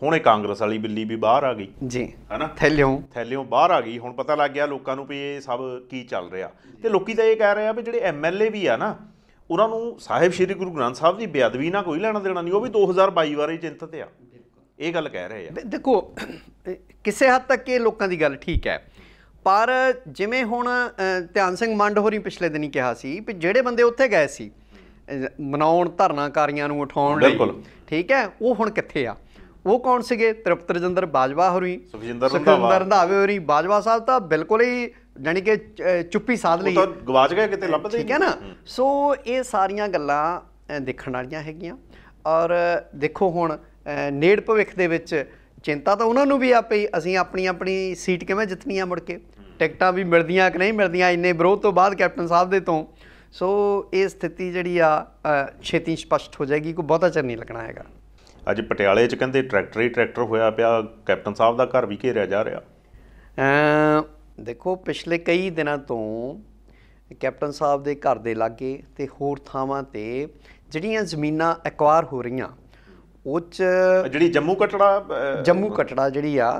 Speaker 1: ਹੁਣ ਇਹ ਕਾਂਗਰਸ ਵਾਲੀ ਬਿੱਲੀ ਵੀ ਬਾਹਰ ਆ ਗਈ ਜੀ ਹੈਨਾ ਥੈਲਿਓਂ ਥੈਲਿਓਂ ਬਾਹਰ ਆ ਗਈ ਹੁਣ ਪਤਾ ਲੱਗ ਗਿਆ ਲੋਕਾਂ ਨੂੰ ਵੀ ਇਹ ਸਭ ਕੀ ਚੱਲ ਰਿਹਾ ਤੇ ਲੋਕੀ ਤਾਂ ਇਹ ਕਹਿ ਰਹੇ ਆ ਵੀ ਜਿਹੜੇ ਐਮਐਲਏ ਵੀ ਆ ਨਾ ਉਹਨਾਂ ਨੂੰ ਸਾਹਿਬ ਸ੍ਰੀ ਗੁਰੂ ਗ੍ਰੰਥ ਸਾਹਿਬ ਦੀ ਬੇਅਦਬੀ ਨਾਲ ਕੋਈ ਲੈਣਾ ਦੇਣਾ ਨਹੀਂ ਉਹ ਵੀ 2022 ਬਾਰੇ ਚਿੰਤਤ ਆ ਇਹ ਗੱਲ ਕਹਿ ਰਹੇ
Speaker 2: ਆ ਦੇਖੋ ਕਿਸੇ ਹੱਦ ਤੱਕ ਇਹ ਲੋਕਾਂ ਦੀ ਗੱਲ ਠੀਕ ਹੈ ਪਰ ਜਿਵੇਂ ਹੁਣ ਧਿਆਨ ਸਿੰਘ ਮੰਡ ਹੋਰੀ ਪਿਛਲੇ ਦਿਨੀ ਕਿਹਾ ਸੀ ਕਿ ਜਿਹੜੇ ਬੰਦੇ ਉੱਥੇ ਗਏ ਸੀ ਮਨਾਉਣ ਧਰਨਾਕਾਰੀਆਂ ਨੂੰ ਉਠਾਉਣ ਲਈ ਠੀਕ ਹੈ ਉਹ ਹੁਣ ਕਿੱਥੇ ਆ ਉਹ ਕੌਣ ਸੀਗੇ ਤ੍ਰਿਪਤ ਰਜਿੰਦਰ ਬਾਜਵਾ ਹੋਰੀ ਸੁਖਜਿੰਦਰ ਰੰਧਾਵਾ ਰੰਧਾਵੇ ਹੋਰੀ ਬਾਜਵਾ ਸਾਹਿਬ ਤਾਂ ਬਿਲਕੁਲ ਹੀ ਜਾਨੀ ਕਿ ਚੁੱਪੀ ਸਾਧ ਲਈ ਉਹ ਤਾਂ ਗਵਾਚ ਗਿਆ ਕਿਤੇ ਲੱਭਦੇ ਠੀਕ ਹੈ ਨਾ ਸੋ ਇਹ ਸਾਰੀਆਂ ਗੱਲਾਂ ਦੇਖਣ ਵਾਲੀਆਂ ਹੈਗੀਆਂ ਔਰ ਦੇਖੋ ਹੁਣ ਨੇੜ ਭਵਿੱਖ ਦੇ ਵਿੱਚ ਚਿੰਤਾ ਤਾਂ ਉਹਨਾਂ ਨੂੰ ਵੀ ਆ ਪਈ ਅਸੀਂ ਆਪਣੀ ਆਪਣੀ ਸੀਟ ਕਿਵੇਂ ਜਿੱਤਣੀ ਮੁੜ ਕੇ ਟਿਕਟਾਂ ਵੀ ਮਿਲਦੀਆਂ ਕਿ ਨਹੀਂ ਮਿਲਦੀਆਂ ਇੰਨੇ ਵਿਰੋਧ ਤੋਂ ਬਾਅਦ ਕੈਪਟਨ ਸਾਹਿਬ ਦੇ ਤੋਂ ਸੋ ਇਹ ਸਥਿਤੀ ਜਿਹੜੀ ਆ ਛੇਤੀ ਸਪਸ਼ਟ ਹੋ ਜਾਏਗੀ ਕੋਈ ਬਹੁਤਾ ਚਰ ਨਹੀਂ ਲੱਗਣਾ ਹੈਗਾ
Speaker 1: ਅੱਜ ਪਟਿਆਲੇ 'ਚ ਕਹਿੰਦੇ ਟਰੈਕਟਰ ਹੀ ਟਰੈਕਟਰ ਹੋਇਆ ਪਿਆ ਕੈਪਟਨ ਸਾਹਿਬ ਦਾ ਘਰ ਵੀ ਘੇਰਿਆ ਜਾ ਰਿਹਾ
Speaker 2: ਦੇਖੋ ਪਿਛਲੇ ਕਈ ਦਿਨਾਂ ਤੋਂ ਕੈਪਟਨ ਸਾਹਿਬ ਦੇ ਘਰ ਦੇ ਲਾਗੇ ਤੇ ਹੋਰ ਥਾਵਾਂ ਤੇ ਜਿਹੜੀਆਂ ਜ਼ਮੀਨਾਂ ਐਕਵਾਇਰ ਹੋ ਰਹੀਆਂ ਉੱਚ ਜਿਹੜੀ ਜੰਮੂ ਕਟੜਾ ਜੰਮੂ ਕਟੜਾ ਜਿਹੜੀ ਆ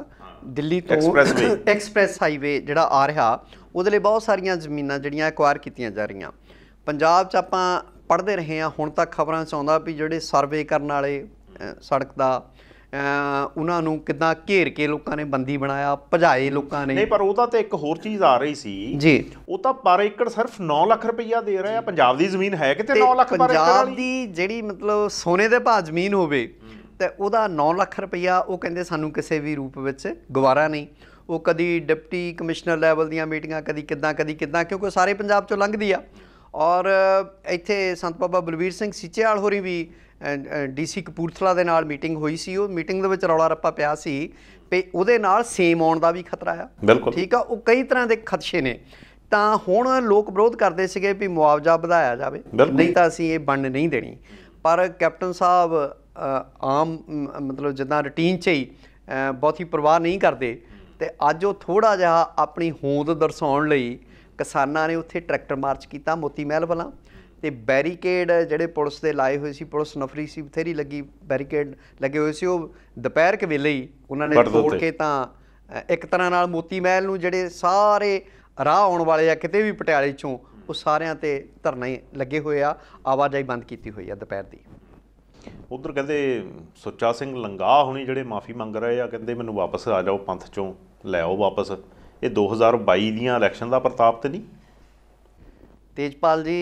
Speaker 2: ਦਿੱਲੀ ਤੋਂ ਐਕਸਪ੍ਰੈਸ ਹਾਈਵੇ ਜਿਹੜਾ ਆ ਰਿਹਾ ਉਹਦੇ ਲਈ ਬਹੁਤ ਸਾਰੀਆਂ ਜ਼ਮੀਨਾਂ ਜਿਹੜੀਆਂ ਐਕਵਾਇਰ ਕੀਤੀਆਂ ਜਾ ਰਹੀਆਂ ਪੰਜਾਬ 'ਚ ਆਪਾਂ ਪੜਦੇ ਰਹੇ ਹਾਂ ਹੁਣ ਤੱਕ ਖਬਰਾਂ 'ਚ ਆਉਂਦਾ ਵੀ ਜਿਹੜੇ ਸਰਵੇ ਕਰਨ ਵਾਲੇ ਸੜਕ ਦਾ ਉਹਨਾਂ ਨੂੰ ਕਿਦਾਂ ਘੇਰ ਕੇ ਲੋਕਾਂ ਨੇ ਬੰਦੀ ਬਣਾਇਆ ਭਜਾਏ ਲੋਕਾਂ ਨੇ ਨਹੀਂ ਪਰ
Speaker 1: ਉਹਦਾ ਤੇ ਇੱਕ ਹੋਰ ਚੀਜ਼ ਆ ਰਹੀ ਸੀ ਜੀ ਉਹ ਤਾਂ ਪਰ ਏਕੜ ਸਿਰਫ 9 ਲੱਖ ਰੁਪਈਆ ਦੇ ਰਿਹਾ ਪੰਜਾਬ ਦੀ ਜ਼ਮੀਨ ਹੈ ਕਿਤੇ 9 ਲੱਖ ਪਰ ਏਕੜ ਪੰਜਾਬ
Speaker 2: ਦੀ ਜਿਹੜੀ ਮਤਲਬ ਸੋਨੇ ਦੇ ਭਾਅ ਜ਼ਮੀਨ ਹੋਵੇ ਤੇ ਉਹਦਾ 9 ਲੱਖ ਰੁਪਈਆ ਉਹ ਕਹਿੰਦੇ ਸਾਨੂੰ ਕਿਸੇ ਵੀ ਰੂਪ ਵਿੱਚ ਗਵਾਰਾ ਨਹੀਂ ਉਹ ਕਦੀ ਡਿਪਟੀ ਕਮਿਸ਼ਨਰ ਲੈਵਲ ਦੀਆਂ ਮੀਟਿੰਗਾਂ ਕਦੀ ਕਿਦਾਂ ਕਦੀ ਕਿਦਾਂ ਕਿਉਂਕਿ ਸਾਰੇ ਪੰਜਾਬ ਚੋਂ ਲੰਘਦੀ ਆ ਔਰ ਇੱਥੇ ਸੰਤ ਬਾਬਾ ਬਲਵੀਰ ਸਿੰਘ ਸੀਚੇਵਾਲ ਹੋਰੀ ਵੀ ਡੀਸੀ ਕਪੂਰਥਲਾ uh, ਦੇ ਨਾਲ ਮੀਟਿੰਗ ਹੋਈ ਸੀ ਉਹ ਮੀਟਿੰਗ ਦੇ ਵਿੱਚ ਰੌਲਾ ਰੱਪਾ ਪਿਆ ਸੀ ਤੇ ਉਹਦੇ ਨਾਲ ਸੇਮ ਆਉਣ ਦਾ ਵੀ ਖਤਰਾ ਆ ਠੀਕ ਆ ਉਹ ਕਈ ਤਰ੍ਹਾਂ ਦੇ ਖਦਸ਼ੇ ਨੇ ਤਾਂ ਹੁਣ ਲੋਕ ਵਿਰੋਧ ਕਰਦੇ ਸੀਗੇ ਵੀ ਮੁਆਵਜ਼ਾ ਵਧਾਇਆ ਜਾਵੇ ਨਹੀਂ ਤਾਂ ਅਸੀਂ ਇਹ ਬੰਨ ਨਹੀਂ ਦੇਣੀ ਪਰ ਕੈਪਟਨ ਸਾਹਿਬ ਆਮ ਮਤਲਬ ਜਿੱਦਾਂ ਰੁਟੀਨ 'ਚ ਹੀ ਬਹੁਤੀ ਪਰਵਾਹ ਨਹੀਂ ਕਰਦੇ ਤੇ ਅੱਜ ਉਹ ਥੋੜਾ ਜਿਹਾ ਆਪਣੀ ਹੋਂਦ ਦਰਸਾਉਣ ਲਈ ਕਿਸਾਨਾਂ ਨੇ ਉੱਥੇ ਟਰੈਕਟਰ ਮਾਰਚ ਕੀਤਾ ਮੋਤੀ ਮਹਿਲ ਵੱਲਾਂ ਤੇ ਬੈਰੀਕੇਡ ਜਿਹੜੇ ਪੁਲਿਸ ਦੇ ਲਾਏ ਹੋਏ ਸੀ ਪੁਲਿਸ ਨਫਰੀ ਸੀ ਬਥੇਰੀ ਲੱਗੀ ਬੈਰੀਕੇਡ ਲੱਗੇ ਹੋਏ ਸੀ ਉਹ ਦੁਪਹਿਰ ਕੇ ਵੇਲੇ ਹੀ ਉਹਨਾਂ ਨੇ ਤੋੜ ਕੇ ਤਾਂ ਇੱਕ ਤਰ੍ਹਾਂ ਨਾਲ ਮੋਤੀ ਮਹਿਲ ਨੂੰ ਜਿਹੜੇ ਸਾਰੇ ਰਾਹ ਆਉਣ ਵਾਲੇ ਆ ਕਿਤੇ ਵੀ ਪਟਿਆਲੇ ਚੋਂ ਉਹ ਸਾਰਿਆਂ ਤੇ ਧਰਨੇ ਲੱਗੇ ਹੋਏ ਆ ਆਵਾਜਾਈ ਬੰਦ ਕੀਤੀ ਹੋਈ ਆ ਦੁਪਹਿਰ ਦੀ
Speaker 1: ਉਧਰ ਕਹਿੰਦੇ ਸੁੱਚਾ ਸਿੰਘ ਲੰਗਾ ਹੁਣੀ ਜਿਹੜੇ ਮਾਫੀ ਮੰਗ ਰਹੇ ਆ ਕਹਿੰਦੇ ਮੈਨੂੰ ਵਾਪਸ ਆ ਜਾਓ ਪੰਥ ਚੋਂ ਲੈ ਆਓ ਵਾਪਸ ਇਹ 2022 ਦੀਆਂ ਇਲੈਕਸ਼ਨ ਦਾ ਪ੍ਰਤਾਪ ਤੇ ਨਹੀਂ
Speaker 2: ਤੇਜਪਾਲ ਜੀ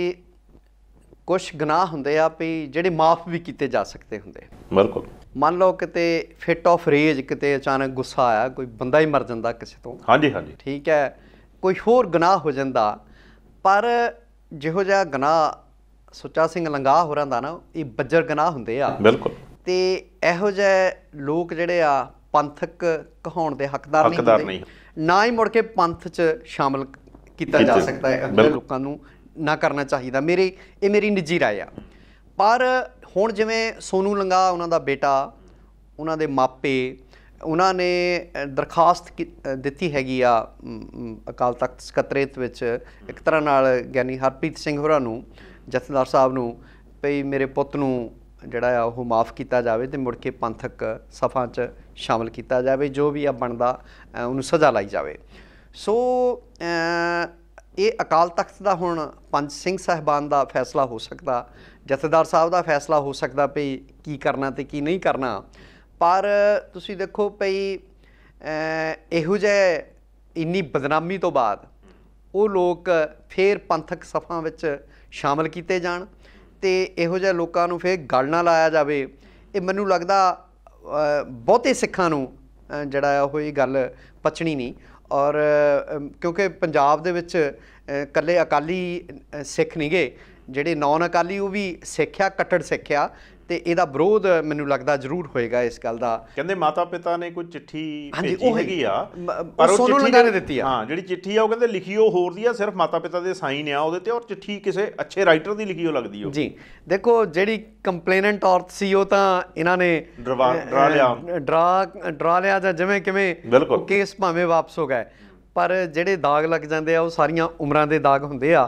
Speaker 2: ਕੁਝ ਗੁਨਾਹ ਹੁੰਦੇ ਆ ਵੀ ਜਿਹੜੇ ਮਾਫ ਵੀ ਕੀਤੇ ਜਾ ਸਕਦੇ ਹੁੰਦੇ ਬਿਲਕੁਲ ਮੰਨ ਲਓ ਕਿਤੇ ਫਿਟ ਆਫ ਰੇਜ ਕਿਤੇ ਅਚਾਨਕ ਗੁੱਸਾ ਆਇਆ ਕੋਈ ਬੰਦਾ ਹੀ ਮਰ ਜਾਂਦਾ ਕਿਸੇ ਤੋਂ ਹਾਂਜੀ ਹਾਂਜੀ ਠੀਕ ਹੈ ਕੋਈ ਹੋਰ ਗੁਨਾਹ ਹੋ ਜਾਂਦਾ ਪਰ ਜਿਹੋ ਜਿਹਾ ਗੁਨਾਹ ਸੁੱਚਾ ਸਿੰਘ ਲੰਗਾ ਹੋ ਰਹਿੰਦਾ ਨਾ ਇਹ ਬੱਜਰ ਗੁਨਾਹ ਹੁੰਦੇ ਆ ਬਿਲਕੁਲ ਤੇ ਇਹੋ ਜਿਹੇ ਲੋਕ ਜਿਹੜੇ ਆ ਪੰਥਕ ਕਹਾਉਣ ਦੇ ਹੱਕਦਾਰ ਨਹੀਂ ਹੁੰਦੇ ਨਾ ਹੀ ਮੁੜ ਕੇ ਪੰਥ 'ਚ ਸ਼ਾਮਲ ਕੀਤਾ ਜਾ ਸਕਦਾ ਹੈ ਲੋਕਾਂ ਨੂੰ ਨਾ ਕਰਨਾ ਚਾਹੀਦਾ ਮੇਰੇ ਇਹ ਮੇਰੀ ਨਿੱਜੀ رائے ਆ ਪਰ ਹੁਣ ਜਿਵੇਂ ਸੋਨੂ ਲੰਗਾ ਉਹਨਾਂ ਦਾ ਬੇਟਾ ਉਹਨਾਂ ਦੇ ਮਾਪੇ ਉਹਨਾਂ ਨੇ ਦਰਖਾਸਤ ਦਿੱਤੀ ਹੈਗੀ ਆ ਅਕਾਲ ਤਖਤ ਸਕੱਤਰੇਤ ਵਿੱਚ ਇੱਕ ਤਰ੍ਹਾਂ ਨਾਲ ਗਿਆਨੀ ਹਰਪ੍ਰੀਤ ਸਿੰਘ ਹੋਰਾਂ ਨੂੰ ਜਥੇਦਾਰ ਸਾਹਿਬ ਨੂੰ ਭਈ ਮੇਰੇ ਪੁੱਤ ਨੂੰ ਜਿਹੜਾ ਆ ਉਹ ਮਾਫ ਕੀਤਾ ਜਾਵੇ ਤੇ ਮੁੜ ਕੇ ਪੰਥਕ ਸਫਾਂ 'ਚ ਸ਼ਾਮਲ ਕੀਤਾ ਜਾਵੇ ਜੋ ਵੀ ਆ ਬਣਦਾ ਉਹਨੂੰ ਸਜ਼ਾ ਲਾਈ ਜਾਵੇ ਸੋ ਇਹ ਅਕਾਲ ਤਖਤ ਦਾ ਹੁਣ ਪੰਜ ਸਿੰਘ ਸਹਿਬਾਨ ਦਾ ਫੈਸਲਾ ਹੋ ਸਕਦਾ ਜਥੇਦਾਰ ਸਾਹਿਬ ਦਾ ਫੈਸਲਾ ਹੋ ਸਕਦਾ ਭਈ ਕੀ ਕਰਨਾ ਤੇ ਕੀ ਨਹੀਂ ਕਰਨਾ ਪਰ ਤੁਸੀਂ ਦੇਖੋ ਭਈ ਇਹੋ ਜੇ ਇੰਨੀ ਬਦਨਾਮੀ ਤੋਂ ਬਾਅਦ ਉਹ ਲੋਕ ਫੇਰ ਪੰਥਕ ਸਫਾਂ ਵਿੱਚ ਸ਼ਾਮਲ ਕੀਤੇ ਜਾਣ ਤੇ ਇਹੋ ਜਿਹੇ ਲੋਕਾਂ ਨੂੰ ਫੇਰ ਗੱਲ ਨਾ ਲਾਇਆ ਜਾਵੇ ਇਹ ਮੈਨੂੰ ਲੱਗਦਾ ਬਹੁਤੇ ਸਿੱਖਾਂ ਨੂੰ ਜਿਹੜਾ ਉਹ ਇਹ ਗੱਲ ਪਚਣੀ ਨਹੀਂ ਔਰ ਕਿਉਂਕਿ ਪੰਜਾਬ ਦੇ ਵਿੱਚ ਕੱਲੇ ਅਕਾਲੀ ਸਿੱਖ ਨਹੀਂਗੇ ਜਿਹੜੇ ਨੌਨ ਅਕਾਲੀ ਉਹ ਵੀ ਸਿੱਖਿਆ ਕੱਟੜ ਸਿੱਖਿਆ ਤੇ ਇਹਦਾ ਵਿਰੋਧ ਮੈਨੂੰ ਲੱਗਦਾ ਜ਼ਰੂਰ ਹੋਏਗਾ ਇਸ ਗੱਲ ਦਾ ਕਹਿੰਦੇ
Speaker 1: ਮਾਤਾ ਪਿਤਾ ਨੇ ਕੋਈ ਚਿੱਠੀ ਭੇਜੀ ਹੈਗੀ ਆ
Speaker 2: ਪਰ ਉਹ ਚਿੱਠੀ ਨੇ
Speaker 1: ਦਿੱਤੀ ਆ ਹਾਂ ਜਿਹੜੀ ਚਿੱਠੀ ਆ ਉਹ ਕਹਿੰਦੇ ਲਿਖੀ ਉਹ ਹੋਰ ਦੀ ਆ ਸਿਰਫ ਮਾਤਾ ਪਿਤਾ ਦੇ ਸਾਈਨ ਆ ਉਹਦੇ ਤੇ ਔਰ ਚਿੱਠੀ ਕਿਸੇ ਅੱਛੇ ਰਾਈਟਰ ਦੀ ਲਿਖੀ ਹੋ ਲੱਗਦੀ ਹੋ ਜੀ
Speaker 2: ਦੇਖੋ ਜਿਹੜੀ ਕੰਪਲੇਨੈਂਟ ਔਰਤ ਸੀ ਉਹ ਤਾਂ ਇਹਨਾਂ ਨੇ ਡਰਾ ਲਿਆ ਡਰਾ ਡਰਾ ਲਿਆ ਜਾਂ ਜਿਵੇਂ ਕਿਵੇਂ ਕੇਸ ਭਾਵੇਂ ਵਾਪਸ ਹੋ ਗਏ ਪਰ ਜਿਹੜੇ ਦਾਗ ਲੱਗ ਜਾਂਦੇ ਆ ਉਹ ਸਾਰੀਆਂ ਉਮਰਾਂ ਦੇ ਦਾਗ ਹੁੰਦੇ ਆ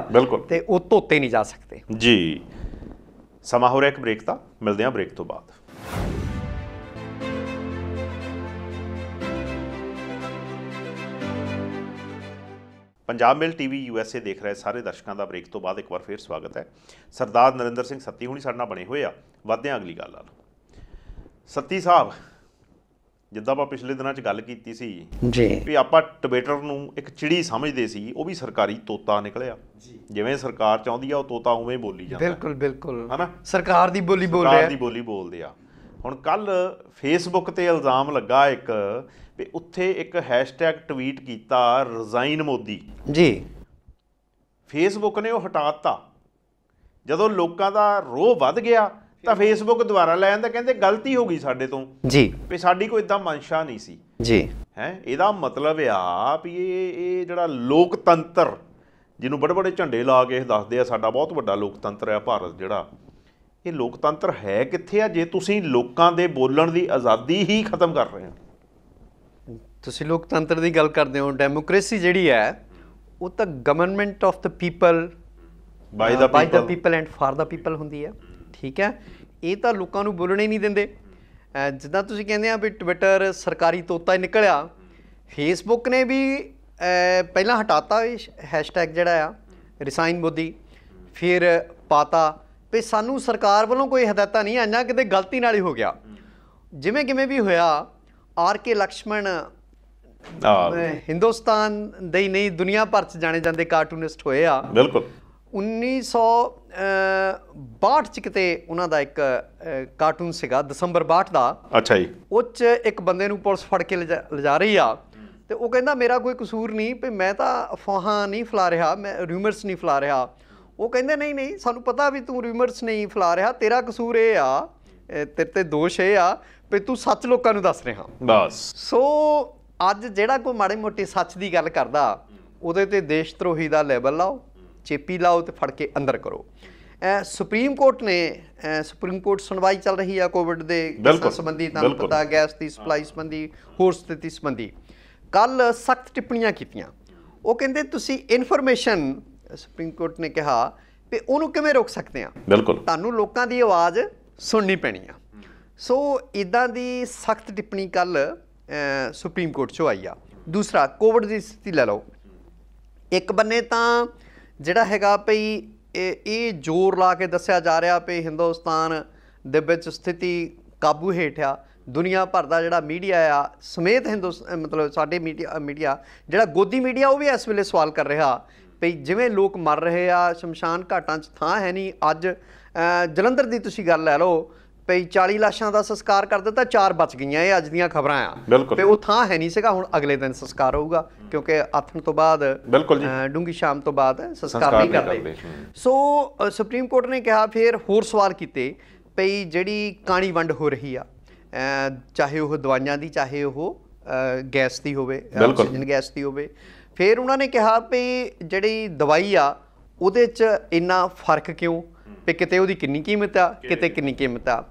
Speaker 2: ਤੇ ਉਹ ਧੋਤੇ ਨਹੀਂ ਜਾ ਸਕਦੇ ਜੀ ਸਮਾਂ ਹੋ ਰਿਹਾ ਇੱਕ ਬ੍ਰੇਕ ਦਾ ਮਿਲਦੇ ਹਾਂ ਬ੍ਰੇਕ ਤੋਂ ਬਾਅਦ
Speaker 1: ਪੰਜਾਬ ਮੇਲ ਟੀਵੀ ਯੂਐਸਏ ਦੇਖ ਰਹੇ ਸਾਰੇ ਦਰਸ਼ਕਾਂ ਦਾ ਬ੍ਰੇਕ ਤੋਂ ਬਾਅਦ ਇੱਕ ਵਾਰ ਫੇਰ ਸਵਾਗਤ ਹੈ ਸਰਦਾਰ ਨਰਿੰਦਰ ਸਿੰਘ ਸੱਤੀ ਹੁਣੀ ਸਾਡੇ ਨਾਲ ਬਣੇ ਹੋਏ ਆ ਵਾਧਿਆਂ ਅਗਲੀ ਗੱਲ ਨਾਲ ਸੱਤੀ ਸਾਹਿਬ ਜਿੱਦਾਂ ਆਪਾਂ ਪਿਛਲੇ ਦਿਨਾਂ 'ਚ ਗੱਲ ਕੀਤੀ ਸੀ ਜੀ ਵੀ ਆਪਾਂ ਟਵਿੱਟਰ ਨੂੰ ਇੱਕ ਚਿੜੀ ਸਮਝਦੇ ਸੀ ਉਹ ਵੀ ਸਰਕਾਰੀ ਤੋਤਾ ਨਿਕਲਿਆ ਜਿਵੇਂ ਸਰਕਾਰ ਚਾਹੁੰਦੀ ਆ ਉਹ ਤੋਤਾ ਉਵੇਂ ਬੋਲੀ ਜਾਂਦਾ ਬਿਲਕੁਲ
Speaker 2: ਬਿਲਕੁਲ ਹਨਾ ਸਰਕਾਰ ਦੀ ਬੋਲੀ ਬੋਲ ਰਿਹਾ ਸਰਕਾਰ ਦੀ
Speaker 1: ਬੋਲੀ ਬੋਲਦੇ ਆ ਹੁਣ ਕੱਲ ਫੇਸਬੁੱਕ ਤੇ ਇਲਜ਼ਾਮ ਲੱਗਾ ਇੱਕ ਵੀ ਉੱਥੇ ਇੱਕ ਹੈਸ਼ਟੈਗ ਟਵੀਟ ਕੀਤਾ ਰਜ਼ਾਈਨ ਮੋਦੀ ਜੀ ਫੇਸਬੁੱਕ ਨੇ ਉਹ ਹਟਾ ਦਿੱਤਾ ਜਦੋਂ ਲੋਕਾਂ ਦਾ ਰੋਹ ਵੱਧ ਗਿਆ ਤਾਂ ਫੇਸਬੁੱਕ ਦੁਆਰਾ ਲੈ ਆਂਦਾ ਕਹਿੰਦੇ ਗਲਤੀ ਹੋ ਗਈ ਸਾਡੇ ਤੋਂ ਜੀ ਵੀ ਸਾਡੀ ਕੋਈ ਇਦਾਂ ਮਨਸ਼ਾ ਨਹੀਂ ਸੀ ਜੀ ਹੈ ਇਹਦਾ ਮਤਲਬ ਆ ਵੀ ਇਹ ਇਹ ਜਿਹੜਾ ਲੋਕਤੰਤਰ ਜਿਹਨੂੰ ਬੜੇ ਬੜੇ ਝੰਡੇ ਲਾ ਕੇ ਇਹ ਦੱਸਦੇ ਆ ਸਾਡਾ ਬਹੁਤ ਵੱਡਾ ਲੋਕਤੰਤਰ ਆ ਭਾਰਤ ਜਿਹੜਾ ਇਹ ਲੋਕਤੰਤਰ ਹੈ ਕਿੱਥੇ ਆ ਜੇ ਤੁਸੀਂ ਲੋਕਾਂ ਦੇ ਬੋਲਣ ਦੀ ਆਜ਼ਾਦੀ ਹੀ ਖਤਮ
Speaker 2: ਕਰ ਰਹੇ ਹੋ ਤੁਸੀਂ ਲੋਕਤੰਤਰ ਦੀ ਗੱਲ ਕਰਦੇ ਹੋ ਡੈਮੋਕ੍ਰੇਸੀ ਜਿਹੜੀ ਹੈ ਉਹ ਤਾਂ government of the people by the people and for the people ਹੁੰਦੀ ਹੈ ਠੀਕ ਹੈ ਇਹ ਤਾਂ ਲੋਕਾਂ ਨੂੰ ਬੋਲਣੇ ਨਹੀਂ ਦਿੰਦੇ ਜਿੱਦਾਂ ਤੁਸੀਂ ਕਹਿੰਦੇ ਆ ਵੀ ਟਵਿੱਟਰ ਸਰਕਾਰੀ ਤੋਤਾ ਹੀ ਨਿਕਲਿਆ ਫੇਸਬੁੱਕ ਨੇ ਵੀ ਪਹਿਲਾਂ ਹਟਾਤਾ ਇਹ ਹੈਸ਼ਟੈਗ ਜਿਹੜਾ ਆ ਰਿਸਾਈਨ ਮੋਦੀ ਫਿਰ ਪਾਤਾ ਵੀ ਸਾਨੂੰ ਸਰਕਾਰ ਵੱਲੋਂ ਕੋਈ ਹਦਾਇਤਾਂ ਨਹੀਂ ਆਈਆਂ ਕਿਤੇ ਗਲਤੀ ਨਾਲ ਹੀ ਹੋ ਗਿਆ ਜਿਵੇਂ ਕਿਵੇਂ ਵੀ ਹੋਇਆ ਆਰ ਕੇ ਲਕਸ਼ਮਣ ਹਿੰਦੁਸਤਾਨ ਦੇ ਨਹੀਂ ਦੁਨੀਆ ਭਰ 'ਚ ਜਾਣੇ ਜਾਂਦੇ ਕਾਰਟੂਨਿਸਟ ਹੋਏ ਆ ਬਿਲਕੁਲ 1962 ਚ ਕਿਤੇ ਉਹਨਾਂ ਦਾ ਇੱਕ ਕਾਰਟੂਨ ਸੀਗਾ ਦਸੰਬਰ 62 ਦਾ ਅੱਛਾ ਜੀ ਉਹ ਚ ਇੱਕ ਬੰਦੇ ਨੂੰ ਪੁਲਿਸ ਫੜ ਕੇ ਲਿਜਾ ਰਹੀ ਆ ਤੇ ਉਹ ਕਹਿੰਦਾ ਮੇਰਾ ਕੋਈ ਕਸੂਰ ਨਹੀਂ ਵੀ ਮੈਂ ਤਾਂ ਫੋਹਾਂ ਨਹੀਂ ਫਲਾ ਰਿਹਾ ਮੈਂ ਰਿਊਮਰਸ ਨਹੀਂ ਫਲਾ ਰਿਹਾ ਉਹ ਕਹਿੰਦੇ ਨਹੀਂ ਨਹੀਂ ਸਾਨੂੰ ਪਤਾ ਵੀ ਤੂੰ ਰਿਊਮਰਸ ਨਹੀਂ ਫਲਾ ਰਿਹਾ ਤੇਰਾ ਕਸੂਰ ਇਹ ਆ ਤੇਰੇ ਤੇ ਦੋਸ਼ ਇਹ ਆ ਵੀ ਤੂੰ ਸੱਚ ਲੋਕਾਂ ਨੂੰ ਦੱਸ ਰਿਹਾ ਬਸ ਸੋ ਅੱਜ ਜਿਹੜਾ ਕੋਈ ਮਾੜੇ ਮੋਟੇ ਸੱਚ ਦੀ ਗੱਲ ਕਰਦਾ ਉਹਦੇ ਤੇ ਦੇਸ਼ ਦਾ ਲੈਵਲ ਲਾਓ ਚੇਪੀ ਲਾਓ ਤੇ ਫੜ ਕੇ ਅੰਦਰ ਕਰੋ ਸੁਪਰੀਮ ਕੋਰਟ ਨੇ ਸੁਪਰੀਮ ਕੋਰਟ ਸੁਣਵਾਈ ਚੱਲ ਰਹੀ ਆ ਕੋਵਿਡ ਦੇ ਸੰਬੰਧੀ ਤੁਹਾਨੂੰ ਪਤਾ ਗੈਸ ਦੀ ਸਪਲਾਈ ਸੰਬੰਧੀ ਹੋਰ ਸਥਿਤੀ ਸੰਬੰਧੀ ਕੱਲ ਸਖਤ ਟਿੱਪਣੀਆਂ ਕੀਤੀਆਂ ਉਹ ਕਹਿੰਦੇ ਤੁਸੀਂ ਇਨਫੋਰਮੇਸ਼ਨ ਸੁਪਰੀਮ ਕੋਰਟ ਨੇ ਕਿਹਾ ਤੇ ਉਹਨੂੰ ਕਿਵੇਂ ਰੋਕ ਸਕਦੇ ਆ ਬਿਲਕੁਲ ਤੁਹਾਨੂੰ ਲੋਕਾਂ ਦੀ ਆਵਾਜ਼ ਸੁਣਨੀ ਪੈਣੀ ਆ ਸੋ ਇਦਾਂ ਦੀ ਸਖਤ ਟਿੱਪਣੀ ਕੱਲ ਸੁਪਰੀਮ ਕੋਰਟ 'ਚੋਂ ਆਈ ਆ ਦੂਸਰਾ ਕੋਵਿਡ ਦੀ ਸਥਿਤੀ ਲੈ ਲਓ ਇੱਕ ਬੰਨੇ ਤਾਂ ਜਿਹੜਾ ਹੈਗਾ ਭਈ ਇਹ ਜ਼ੋਰ ਲਾ ਕੇ ਦੱਸਿਆ ਜਾ ਰਿਹਾ ਭਈ ਹਿੰਦੁਸਤਾਨ ਦੇ ਵਿੱਚ ਸਥਿਤੀ ਕਾਬੂ ਹੇਠ ਆ ਦੁਨੀਆ ਭਰ ਦਾ ਜਿਹੜਾ ਮੀਡੀਆ ਆ ਸਮੇਤ ਹਿੰਦੁਸਤਾਨ ਮਤਲਬ ਸਾਡੇ ਮੀਡੀਆ ਮੀਡੀਆ ਜਿਹੜਾ ਗੋਦੀ ਮੀਡੀਆ ਉਹ ਵੀ ਇਸ ਵੇਲੇ ਸਵਾਲ ਕਰ ਰਿਹਾ ਭਈ ਜਿਵੇਂ ਲੋਕ ਮਰ ਰਹੇ ਆ ਸ਼ਮਸ਼ਾਨ ਘਾਟਾਂ 'ਚ ਥਾਂ ਹੈ ਨਹੀਂ ਅੱਜ ਜਲੰਧਰ ਦੀ ਤੁਸੀਂ ਗੱਲ ਲੈ ਲਓ ਪਈ 40 ਲਾਸ਼ਾਂ ਦਾ ਸੰਸਕਾਰ ਕਰ ਦਿੱਤਾ ਚਾਰ ਬਚ ਗਈਆਂ ਇਹ ਅੱਜ ਦੀਆਂ ਖਬਰਾਂ ਆ ਤੇ ਉਹ ਥਾਂ ਹੈ ਨਹੀਂ ਸੀਗਾ ਹੁਣ ਅਗਲੇ ਦਿਨ ਸੰਸਕਾਰ ਹੋਊਗਾ ਕਿਉਂਕਿ ਆਥਣ ਤੋਂ ਬਾਅਦ ਡੂੰਗੀ ਸ਼ਾਮ ਤੋਂ ਬਾਅਦ ਸੰਸਕਾਰ ਨਹੀਂ ਕਰਦੇ ਸੋ ਸੁਪਰੀਮ ਕੋਰਟ ਨੇ ਕਿਹਾ ਫਿਰ ਹੋਰ ਸਵਾਲ ਕੀਤੇ ਪਈ ਜਿਹੜੀ ਕਾਣੀ ਵੰਡ ਹੋ ਰਹੀ ਆ ਚਾਹੇ ਉਹ ਦਵਾਈਆਂ ਦੀ ਚਾਹੇ ਉਹ ਗੈਸ ਦੀ ਹੋਵੇ ਆਕਸੀਜਨ ਗੈਸ ਦੀ ਹੋਵੇ ਫਿਰ ਉਹਨਾਂ ਨੇ ਕਿਹਾ ਪਈ ਜਿਹੜੀ ਦਵਾਈ ਆ ਉਹਦੇ 'ਚ ਇੰਨਾ ਫਰਕ ਕਿਉਂ ਵੀ ਕਿਤੇ ਉਹਦੀ ਕਿੰਨੀ ਕੀਮਤ ਆ ਕਿਤੇ ਕਿੰਨੀ ਕੀਮਤ ਆ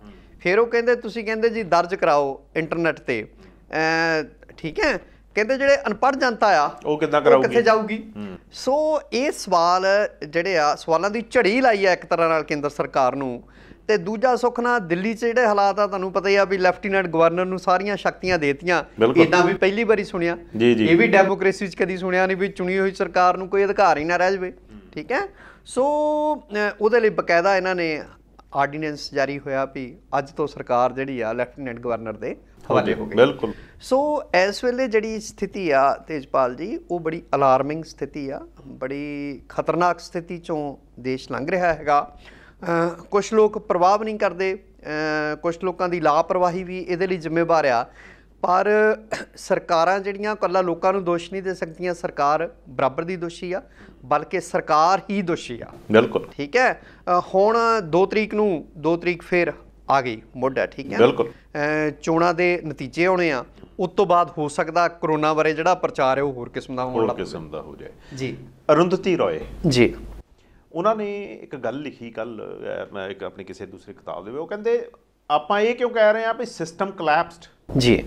Speaker 2: ਫਿਰ ਉਹ ਕਹਿੰਦੇ ਤੁਸੀਂ ਕਹਿੰਦੇ ਜੀ ਦਰਜ ਕਰਾਓ ਇੰਟਰਨੈਟ ਤੇ ਠੀਕ ਹੈ ਕਹਿੰਦੇ ਜਿਹੜੇ ਅਨਪੜ੍ਹ ਜਨਤਾ ਆ ਉਹ ਕਿੱਦਾਂ ਕਰਾਉਗੀ ਕਿੱਥੇ ਜਾਊਗੀ ਸੋ ਇਹ ਸਵਾਲ ਜਿਹੜੇ ਆ ਸਵਾਲਾਂ ਦੀ ਝੜੀ ਲਾਈ ਆ ਇੱਕ ਤਰ੍ਹਾਂ ਨਾਲ ਕੇਂਦਰ ਸਰਕਾਰ ਨੂੰ ਤੇ ਦੂਜਾ ਸੁਖਨਾ ਦਿੱਲੀ 'ਚ ਜਿਹੜੇ ਹਾਲਾਤ ਆ ਤੁਹਾਨੂੰ ਪਤਾ ਹੀ ਆ ਵੀ ਲੈਫਟੀਨੈਂਟ ਗਵਰਨਰ ਨੂੰ ਸਾਰੀਆਂ ਸ਼ਕਤੀਆਂ ਦੇਤੀਆਂ ਇਦਾਂ ਵੀ ਪਹਿਲੀ ਵਾਰੀ ਸੁਣਿਆ ਇਹ ਵੀ ਡੈਮੋਕ੍ਰੇਸੀ 'ਚ ਕਦੀ ਸੁਣਿਆ ਨਹੀਂ ਵੀ ਚੁਣੀ ਹੋਈ ਸਰਕਾਰ ਨੂੰ ਕੋਈ ਅਧਿਕਾਰ ਹੀ ਨਾ ਰਹਿ ਜਾਵੇ ਠੀਕ ਹੈ ਸੋ ਉਹਦੇ ਲਈ ਬਕਾਇਦਾ ਇਹਨਾਂ ਨੇ ਆਰਡੀਨੈਂਸ ਜਾਰੀ ਹੋਇਆ ਵੀ ਅੱਜ ਤੋਂ ਸਰਕਾਰ ਜਿਹੜੀ ਆ ਲੈਫਟੀਨੈਂਟ ਗਵਰਨਰ ਦੇ ਹਵਾਲੇ ਹੋ ਗਈ ਬਿਲਕੁਲ ਸੋ ਇਸ ਵੇਲੇ ਜਿਹੜੀ ਸਥਿਤੀ ਆ ਤੇਜਪਾਲ ਜੀ ਉਹ ਬੜੀ ਅਲਾਰਮਿੰਗ ਸਥਿਤੀ ਆ ਬੜੀ ਖਤਰਨਾਕ ਸਥਿਤੀ ਚੋਂ ਦੇਸ਼ ਲੰਘ ਰਿਹਾ ਹੈਗਾ ਕੁਝ ਲੋਕ ਪ੍ਰਵਾਹ ਨਹੀਂ ਕਰਦੇ ਕੁਝ ਲੋਕਾਂ ਦੀ ਲਾਪਰਵਾਹੀ ਵੀ ਇਹਦੇ ਲਈ ਜ਼ਿੰਮੇਵਾਰ ਆ ਪਰ ਸਰਕਾਰਾਂ ਜਿਹੜੀਆਂ ਕੱਲਾ ਲੋਕਾਂ ਨੂੰ ਦੋਸ਼ ਨਹੀਂ ਦੇ ਸਕਦੀਆਂ ਸਰਕਾਰ ਬਰਾਬਰ ਦੀ ਦੋਸ਼ੀ ਆ ਬਲਕਿ ਸਰਕਾਰ ਹੀ ਦੋਸ਼ੀ ਆ ਬਿਲਕੁਲ ਠੀਕ ਹੈ ਹੁਣ 2 ਤਰੀਕ ਨੂੰ 2 ਤਰੀਕ ਫੇਰ ਆ ਗਈ ਮੋਢਾ ਠੀਕ ਹੈ ਬਿਲਕੁਲ ਚੋਣਾਂ ਦੇ ਨਤੀਜੇ ਆਉਣੇ ਆ ਉਸ ਤੋਂ ਬਾਅਦ ਹੋ ਸਕਦਾ ਕਰੋਨਾ ਬਾਰੇ ਜਿਹੜਾ ਪ੍ਰਚਾਰ ਹੈ ਉਹ ਹੋਰ ਕਿਸਮ ਦਾ ਹੋਣ ਲੱਗ ਹੋਰ ਕਿਸਮ ਦਾ ਹੋ ਜਾਏ ਜੀ ਅਰੁੰਧਤੀ ਰੋਏ ਜੀ ਉਹਨਾਂ ਨੇ ਇੱਕ ਗੱਲ ਲਿਖੀ ਕੱਲ ਮੈਂ
Speaker 1: ਇੱਕ ਆਪਣੀ ਕਿਸੇ ਦੂਸਰੀ ਕਿਤਾਬ ਦੇ ਵਿੱਚ ਉਹ ਕਹਿੰਦੇ ਆਪਾਂ ਇਹ ਕਿਉਂ ਕਹਿ ਰਹੇ ਆ ਵੀ ਸਿਸਟਮ ਕਲਾਪਸਡ ਜੀ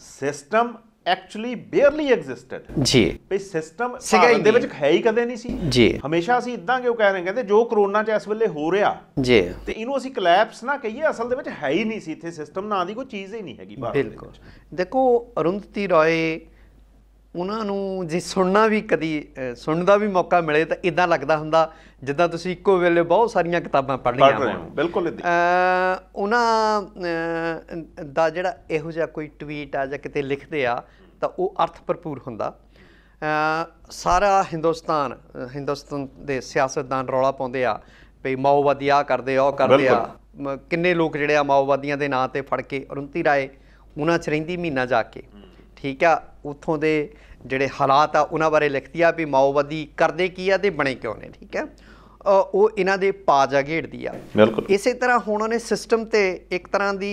Speaker 1: ਸਿਸਟਮ ਐਕਚੁਅਲੀ ਬੇਅਰਲੀ ਐਗਜ਼ਿਸਟਡ ਜੀ ਵੀ ਸਿਸਟਮ ਸਾਡੇ ਦੇ ਵਿੱਚ ਹੈ ਹੀ ਕਦੇ ਨਹੀਂ ਸੀ ਜੀ ਹਮੇਸ਼ਾ ਅਸੀਂ ਇਦਾਂ ਕਿਉਂ ਕਹਿ ਰਹੇ ਕਹਿੰਦੇ ਜੋ ਕਰੋਨਾ ਚ ਇਸ ਵੇਲੇ ਹੋ ਰਿਹਾ ਜੀ ਤੇ ਇਹਨੂੰ ਅਸੀਂ ਕਲੈਪਸ ਨਾ ਕਹੀਏ ਅਸਲ ਦੇ ਵਿੱਚ ਹੈ ਹੀ ਨਹੀਂ ਸੀ ਇੱਥੇ ਸਿਸਟਮ ਨਾਂ ਦੀ ਕੋਈ ਚੀਜ਼ ਹੀ ਨਹੀਂ ਹੈਗੀ ਬਿਲਕੁਲ
Speaker 2: ਦੇਖੋ ਅਰੁੰਧਤੀ ਰਾਏ ਉਹਨਾਂ ਨੂੰ ਜੇ ਸੁਣਨਾ ਵੀ ਕਦੀ ਸੁਣਨ ਦਾ ਵੀ ਮੌਕਾ ਮਿਲੇ ਤਾਂ ਇਦਾਂ ਲੱਗਦਾ ਹੁੰਦਾ ਜਿੱਦਾਂ ਤੁਸੀਂ ਇੱਕੋ ਵੇਲੇ ਬਹੁਤ ਸਾਰੀਆਂ ਕਿਤਾਬਾਂ ਪੜ੍ਹ ਲਈਆਂ ਹੋਣ ਬਿਲਕੁਲ ਇਦਾਂ ਉਹਨਾਂ ਦਾ ਜਿਹੜਾ ਇਹੋ ਜਿਹਾ ਕੋਈ ਟਵੀਟ ਆ ਜਾਂ ਕਿਤੇ ਲਿਖਦੇ ਆ ਤਾਂ ਉਹ ਅਰਥ ਭਰਪੂਰ ਹੁੰਦਾ ਸਾਰਾ ਹਿੰਦੁਸਤਾਨ ਹਿੰਦੁਸਤਾਨ ਦੇ ਸਿਆਸਤਦਾਨ ਰੌਲਾ ਪਾਉਂਦੇ ਆ ਵੀ ਮਾਓਵਾਦੀ ਆ ਕਰਦੇ ਆ ਉਹ ਕਰਦੇ ਆ ਕਿੰਨੇ ਲੋਕ ਜਿਹੜੇ ਆ ਮਾਓਵਾਦੀਆਂ ਦੇ ਨਾਂ ਤੇ ਫੜ ਕੇ ਅਰੁੰਤੀ ਰਾਏ ਉਹਨਾਂ ਚ ਰਹਿੰਦੀ ਮਹੀਨਾ ਜਾ ਕੇ ਠੀਕ ਆ ਉਥੋਂ ਦੇ ਜਿਹੜੇ ਹਾਲਾਤ ਆ ਉਹਨਾਂ ਬਾਰੇ ਲਿਖਦੀ ਆ ਵੀ ਮਾਓਵਾਦੀ ਕਰਦੇ ਕੀ ਆ ਤੇ ਬਣੇ ਕਿਉਂ ਨੇ ਠੀਕ ਹੈ ਉਹ ਇਹਨਾਂ ਦੇ ਪਾਜਾ ਘੇੜਦੀ ਆ ਬਿਲਕੁਲ ਇਸੇ ਤਰ੍ਹਾਂ ਹੁਣ ਉਹਨੇ ਸਿਸਟਮ ਤੇ ਇੱਕ ਤਰ੍ਹਾਂ ਦੀ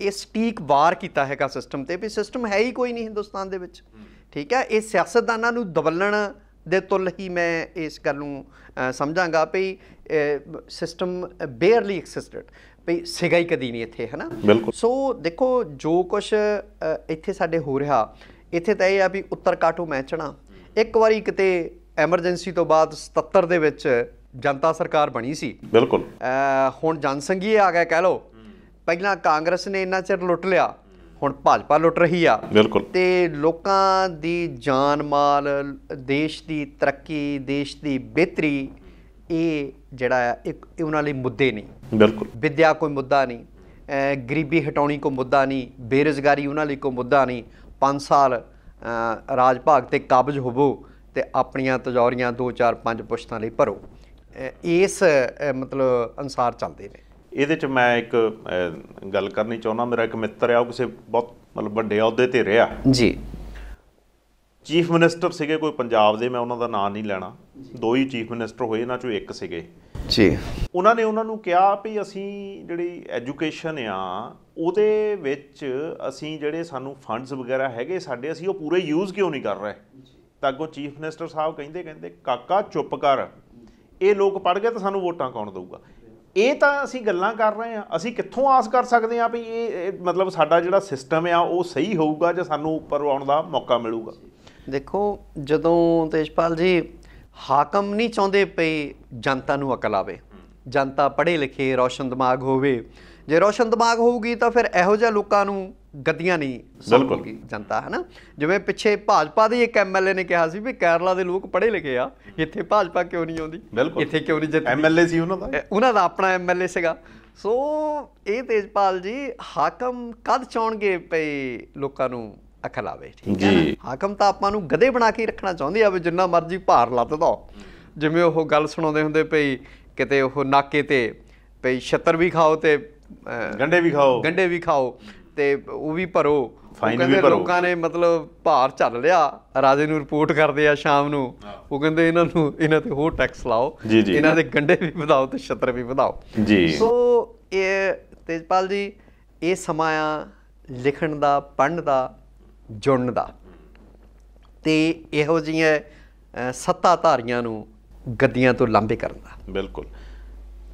Speaker 2: ਇਹ ਸਟੀਕ ਵਾਰ ਕੀਤਾ ਹੈਗਾ ਸਿਸਟਮ ਤੇ ਵੀ ਸਿਸਟਮ ਹੈ ਹੀ ਕੋਈ ਨਹੀਂ ਹਿੰਦੁਸਤਾਨ ਦੇ ਵਿੱਚ ਠੀਕ ਹੈ ਇਹ ਸਿਆਸਤਦਾਨਾਂ ਨੂੰ ਦਬਲਣ ਦੇ ਤੁਲ ਹੀ ਮੈਂ ਇਸ ਗੱਲ ਨੂੰ ਸਮਝਾਂਗਾ ਭਈ ਸਿਸਟਮ ਬੇਅਰਲੀ ਐਗਜ਼ਿਸਟਡ ਭਈ ਸਿਗਾਈ ਕਦੀ ਨਹੀਂ ਇੱਥੇ ਹੈ ਨਾ ਸੋ ਦੇਖੋ ਜੋ ਕੁਝ ਇੱਥੇ ਸਾਡੇ ਹੋ ਰਿਹਾ ਇੱਥੇ ਤਾਂ ਇਹ ਆ ਵੀ ਉੱਤਰ ਕਾਟੂ ਮੈਚਣਾ ਇੱਕ ਵਾਰੀ ਕਿਤੇ ਐਮਰਜੈਂਸੀ ਤੋਂ ਬਾਅਦ 77 ਦੇ ਵਿੱਚ ਜਨਤਾ ਸਰਕਾਰ ਬਣੀ ਸੀ ਬਿਲਕੁਲ ਹੁਣ ਜਨਸੰਗੀ ਆ ਗਿਆ ਕਹਿ ਲੋ ਪਹਿਲਾਂ ਕਾਂਗਰਸ ਨੇ ਇੰਨਾ ਚਿਰ ਲੁੱਟ ਲਿਆ ਹੁਣ ਭਾਜਪਾ ਲੁੱਟ ਰਹੀ ਆ ਬਿਲਕੁਲ ਤੇ ਲੋਕਾਂ ਦੀ ਜਾਨ ਮਾਲ ਦੇਸ਼ ਦੀ ਤਰੱਕੀ ਦੇਸ਼ ਦੀ ਬਿਹਤਰੀ ਇਹ ਜਿਹੜਾ ਇੱਕ ਉਹਨਾਂ ਲਈ ਮੁੱਦੇ ਨਹੀਂ ਬਿਲਕੁਲ ਵਿਦਿਆ ਕੋਈ ਮੁੱਦਾ ਨਹੀਂ ਗਰੀਬੀ ਹਟਾਉਣੀ ਕੋ ਮੁੱਦਾ ਨਹੀਂ ਬੇਰੋਜ਼ਗਾਰੀ ਉਹਨਾਂ ਲਈ ਕੋ ਮੁੱਦਾ ਨਹੀਂ 5 ਸਾਲ ਰਾਜ ਭਾਗ ਤੇ ਕਾਬਜ ਹੋਵੋ ਤੇ ਆਪਣੀਆਂ ਤਜੌਰੀਆਂ 2 4 5 ਪੁਸ਼ਤਾਂ ਲਈ ਭਰੋ ਇਸ ਮਤਲਬ ਅਨਸਾਰ ਚੱਲਦੇ ਨੇ
Speaker 1: ਇਹਦੇ ਚ ਮੈਂ ਇੱਕ ਗੱਲ ਕਰਨੀ ਚਾਹੁੰਦਾ ਮੇਰਾ ਇੱਕ ਮਿੱਤਰ ਆ ਉਹ ਕਿਸੇ ਬਹੁਤ ਮਤਲਬ ਵੱਡੇ ਅਹੁਦੇ ਤੇ ਰਿਹਾ ਜੀ ਚੀਫ ਮਿਨਿਸਟਰ ਸੀਗੇ ਕੋਈ ਪੰਜਾਬ ਦੇ ਮੈਂ ਉਹਨਾਂ ਦਾ ਨਾਮ ਨਹੀਂ ਲੈਣਾ ਦੋ ਹੀ ਚੀਫ ਮਿਨਿਸਟਰ ਹੋਏ ਇਹਨਾਂ ਚੋਂ ਇੱਕ ਸੀਗੇ ਜੀ ਉਹਨਾਂ ਨੇ ਉਹਨਾਂ ਨੂੰ ਕਿਹਾ ਵੀ ਅਸੀਂ ਜਿਹੜੀ ਐਜੂਕੇਸ਼ਨ ਆ ਉਹਦੇ ਵਿੱਚ ਅਸੀਂ ਜਿਹੜੇ ਸਾਨੂੰ ਫੰਡਸ ਵਗੈਰਾ ਹੈਗੇ ਸਾਡੇ ਅਸੀਂ ਉਹ ਪੂਰੇ ਯੂਜ਼ ਕਿਉਂ ਨਹੀਂ ਕਰ ਰਹੇ ਤਾਂ ਉਹ ਚੀਫ ਮਿਨਿਸਟਰ ਸਾਹਿਬ ਕਹਿੰਦੇ ਕਹਿੰਦੇ ਕਾਕਾ ਚੁੱਪ ਕਰ ਇਹ ਲੋਕ ਪੜ ਗਏ ਤਾਂ ਸਾਨੂੰ ਵੋਟਾਂ ਕੌਣ ਦੇਊਗਾ ਇਹ ਤਾਂ ਅਸੀਂ ਗੱਲਾਂ ਕਰ ਰਹੇ ਆ ਅਸੀਂ ਕਿੱਥੋਂ ਆਸ ਕਰ ਸਕਦੇ ਆ ਵੀ ਇਹ ਮਤਲਬ ਸਾਡਾ ਜਿਹੜਾ ਸਿਸਟਮ ਆ ਉਹ ਸਹੀ ਹੋਊਗਾ ਜਾਂ ਸਾਨੂੰ ਉੱਪਰ ਆਉਣ ਦਾ ਮੌਕਾ ਮਿਲੂਗਾ
Speaker 2: ਦੇਖੋ ਜਦੋਂ ਤੇਜਪਾਲ ਜੀ ਹਾਕਮ ਨਹੀਂ ਚਾਹੁੰਦੇ ਪਈ ਜਨਤਾ ਨੂੰ ਅਕਲ ਆਵੇ ਜਨਤਾ ਪੜ੍ਹੇ ਲਿਖੇ ਰੋਸ਼ਨ ਦਿਮਾਗ ਹੋਵੇ ਜੇ ਰੋਸ਼ਨ ਦਿਮਾਗ ਹੋਊਗੀ ਤਾਂ ਫਿਰ ਇਹੋ ਜਿਹੇ ਲੋਕਾਂ ਨੂੰ ਗੱਦੀਆਂ ਨਹੀਂ ਸਮਝੂਗੀ ਜਨਤਾ ਹੈ ਨਾ ਜਿਵੇਂ ਪਿੱਛੇ ਭਾਜਪਾ ਦੇ ਇੱਕ ਐਮਐਲਏ ਨੇ ਕਿਹਾ ਸੀ ਵੀ ਕੇਰਲਾ ਦੇ ਲੋਕ ਪੜ੍ਹੇ ਲਿਖੇ ਆ ਇੱਥੇ ਭਾਜਪਾ ਕਿਉਂ ਨਹੀਂ ਆਉਂਦੀ ਇੱਥੇ ਕਿਉਂ ਨਹੀਂ ਜਿੱਤਦੀ ਐਮਐਲਏ ਸੀ ਉਹਨਾਂ ਦਾ ਉਹਨਾਂ ਦਾ ਆਪਣਾ ਐਮਐਲਏ ਸੀਗਾ ਸੋ ਇਹ ਤੇਜਪਾਲ ਜੀ ਹਾਕਮ ਕਦ ਚਾਉਣਗੇ ਪਈ ਲੋਕਾਂ ਨੂੰ ਅਖਲਾਵੇ ਠੀਕ ਹੈ ਹਾਕਮ ਤਾਂ ਆਪਾਂ ਨੂੰ ਗਧੇ ਬਣਾ ਕੇ ਰੱਖਣਾ ਚਾਹੁੰਦੇ ਆ ਵੀ ਜਿੰਨਾ ਮਰਜ਼ੀ ਭਾਰ ਲੱਤ ਦੋ ਜਿਵੇਂ ਉਹ ਗੱਲ ਸੁਣਾਉਂਦੇ ਹੁੰਦੇ ਪਈ ਕਿਤੇ ਉਹ ਨਾਕੇ ਤੇ ਪਈ ਛੱਤਰ ਵੀ ਖਾਓ ਤੇ ਗੰਡੇ ਵੀ ਖਾਓ ਗੰਡੇ ਵੀ ਖਾਓ ਤੇ ਉਹ ਵੀ ਭਰੋ ਫਾਈਨ ਵੀ ਭਰੋ ਲੋਕਾਂ ਨੇ ਮਤਲਬ ਭਾਰ ਚੱਲ ਲਿਆ ਰਾਜੇ ਨੂੰ ਰਿਪੋਰਟ ਕਰਦੇ ਆ ਸ਼ਾਮ ਨੂੰ ਉਹ ਕਹਿੰਦੇ ਇਹਨਾਂ ਨੂੰ ਇਹਨਾਂ ਤੇ ਹੋਰ ਟੈਕਸ ਲਾਓ ਇਹਨਾਂ ਦੇ ਗੰਡੇ ਵੀ ਵਧਾਓ ਤੇ ਛਤਰ ਵੀ ਵਧਾਓ ਜੀ ਸੋ ਇਹ ਤੇਜਪਾਲ ਜੀ ਇਹ ਸਮਾਂ ਆ ਲਿਖਣ ਦਾ ਪੜਨ ਦਾ ਜੁੜਨ ਦਾ ਤੇ ਇਹੋ ਜਿਹੀਆਂ ਸੱਤਾ ਧਾਰੀਆਂ ਨੂੰ ਗੱਦੀਆਂ ਤੋਂ ਲਾਂਬੇ ਕਰਨ ਦਾ
Speaker 1: ਬਿਲਕੁਲ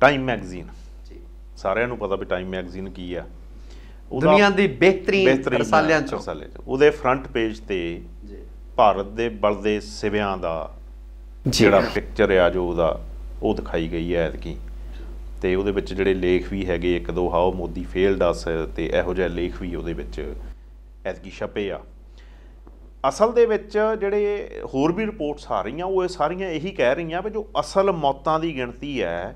Speaker 1: ਟਾਈਮ ਮੈਗਜ਼ੀਨ ਸਾਰਿਆਂ ਨੂੰ ਪਤਾ ਵੀ ਟਾਈਮ ਮੈਗਜ਼ੀਨ ਕੀ ਆ
Speaker 2: ਦੁਨੀਆ ਦੀ ਬਿਹਤਰੀਨ ਰਸਾਲਿਆਂ ਚੋਂ
Speaker 1: ਉਹਦੇ ਫਰੰਟ ਪੇਜ ਤੇ ਜੀ ਭਾਰਤ ਦੇ ਬਲਦੇ ਸਿਵਿਆਂ ਦਾ ਜਿਹੜਾ ਪਿਕਚਰ ਆ ਜੋ ਉਹਦਾ ਉਹ ਦਿਖਾਈ ਗਈ ਹੈ ਐਤਕੀ ਤੇ ਉਹਦੇ ਵਿੱਚ ਜਿਹੜੇ ਲੇਖ ਵੀ ਹੈਗੇ ਇੱਕ ਦੋ ਹਾਓ ਮੋਦੀ ਫੇਲਡ ਅਸ ਤੇ ਇਹੋ ਜਿਹੇ ਲੇਖ ਵੀ ਉਹਦੇ ਵਿੱਚ ਐਤਕੀ ਛਪੇ ਆ ਅਸਲ ਦੇ ਵਿੱਚ ਜਿਹੜੇ ਹੋਰ ਵੀ ਰਿਪੋਰਟਸ ਆ ਰਹੀਆਂ ਉਹ ਸਾਰੀਆਂ ਇਹੀ ਕਹਿ ਰਹੀਆਂ ਵੀ ਜੋ ਅਸਲ ਮੌਤਾਂ ਦੀ ਗਿਣਤੀ ਹੈ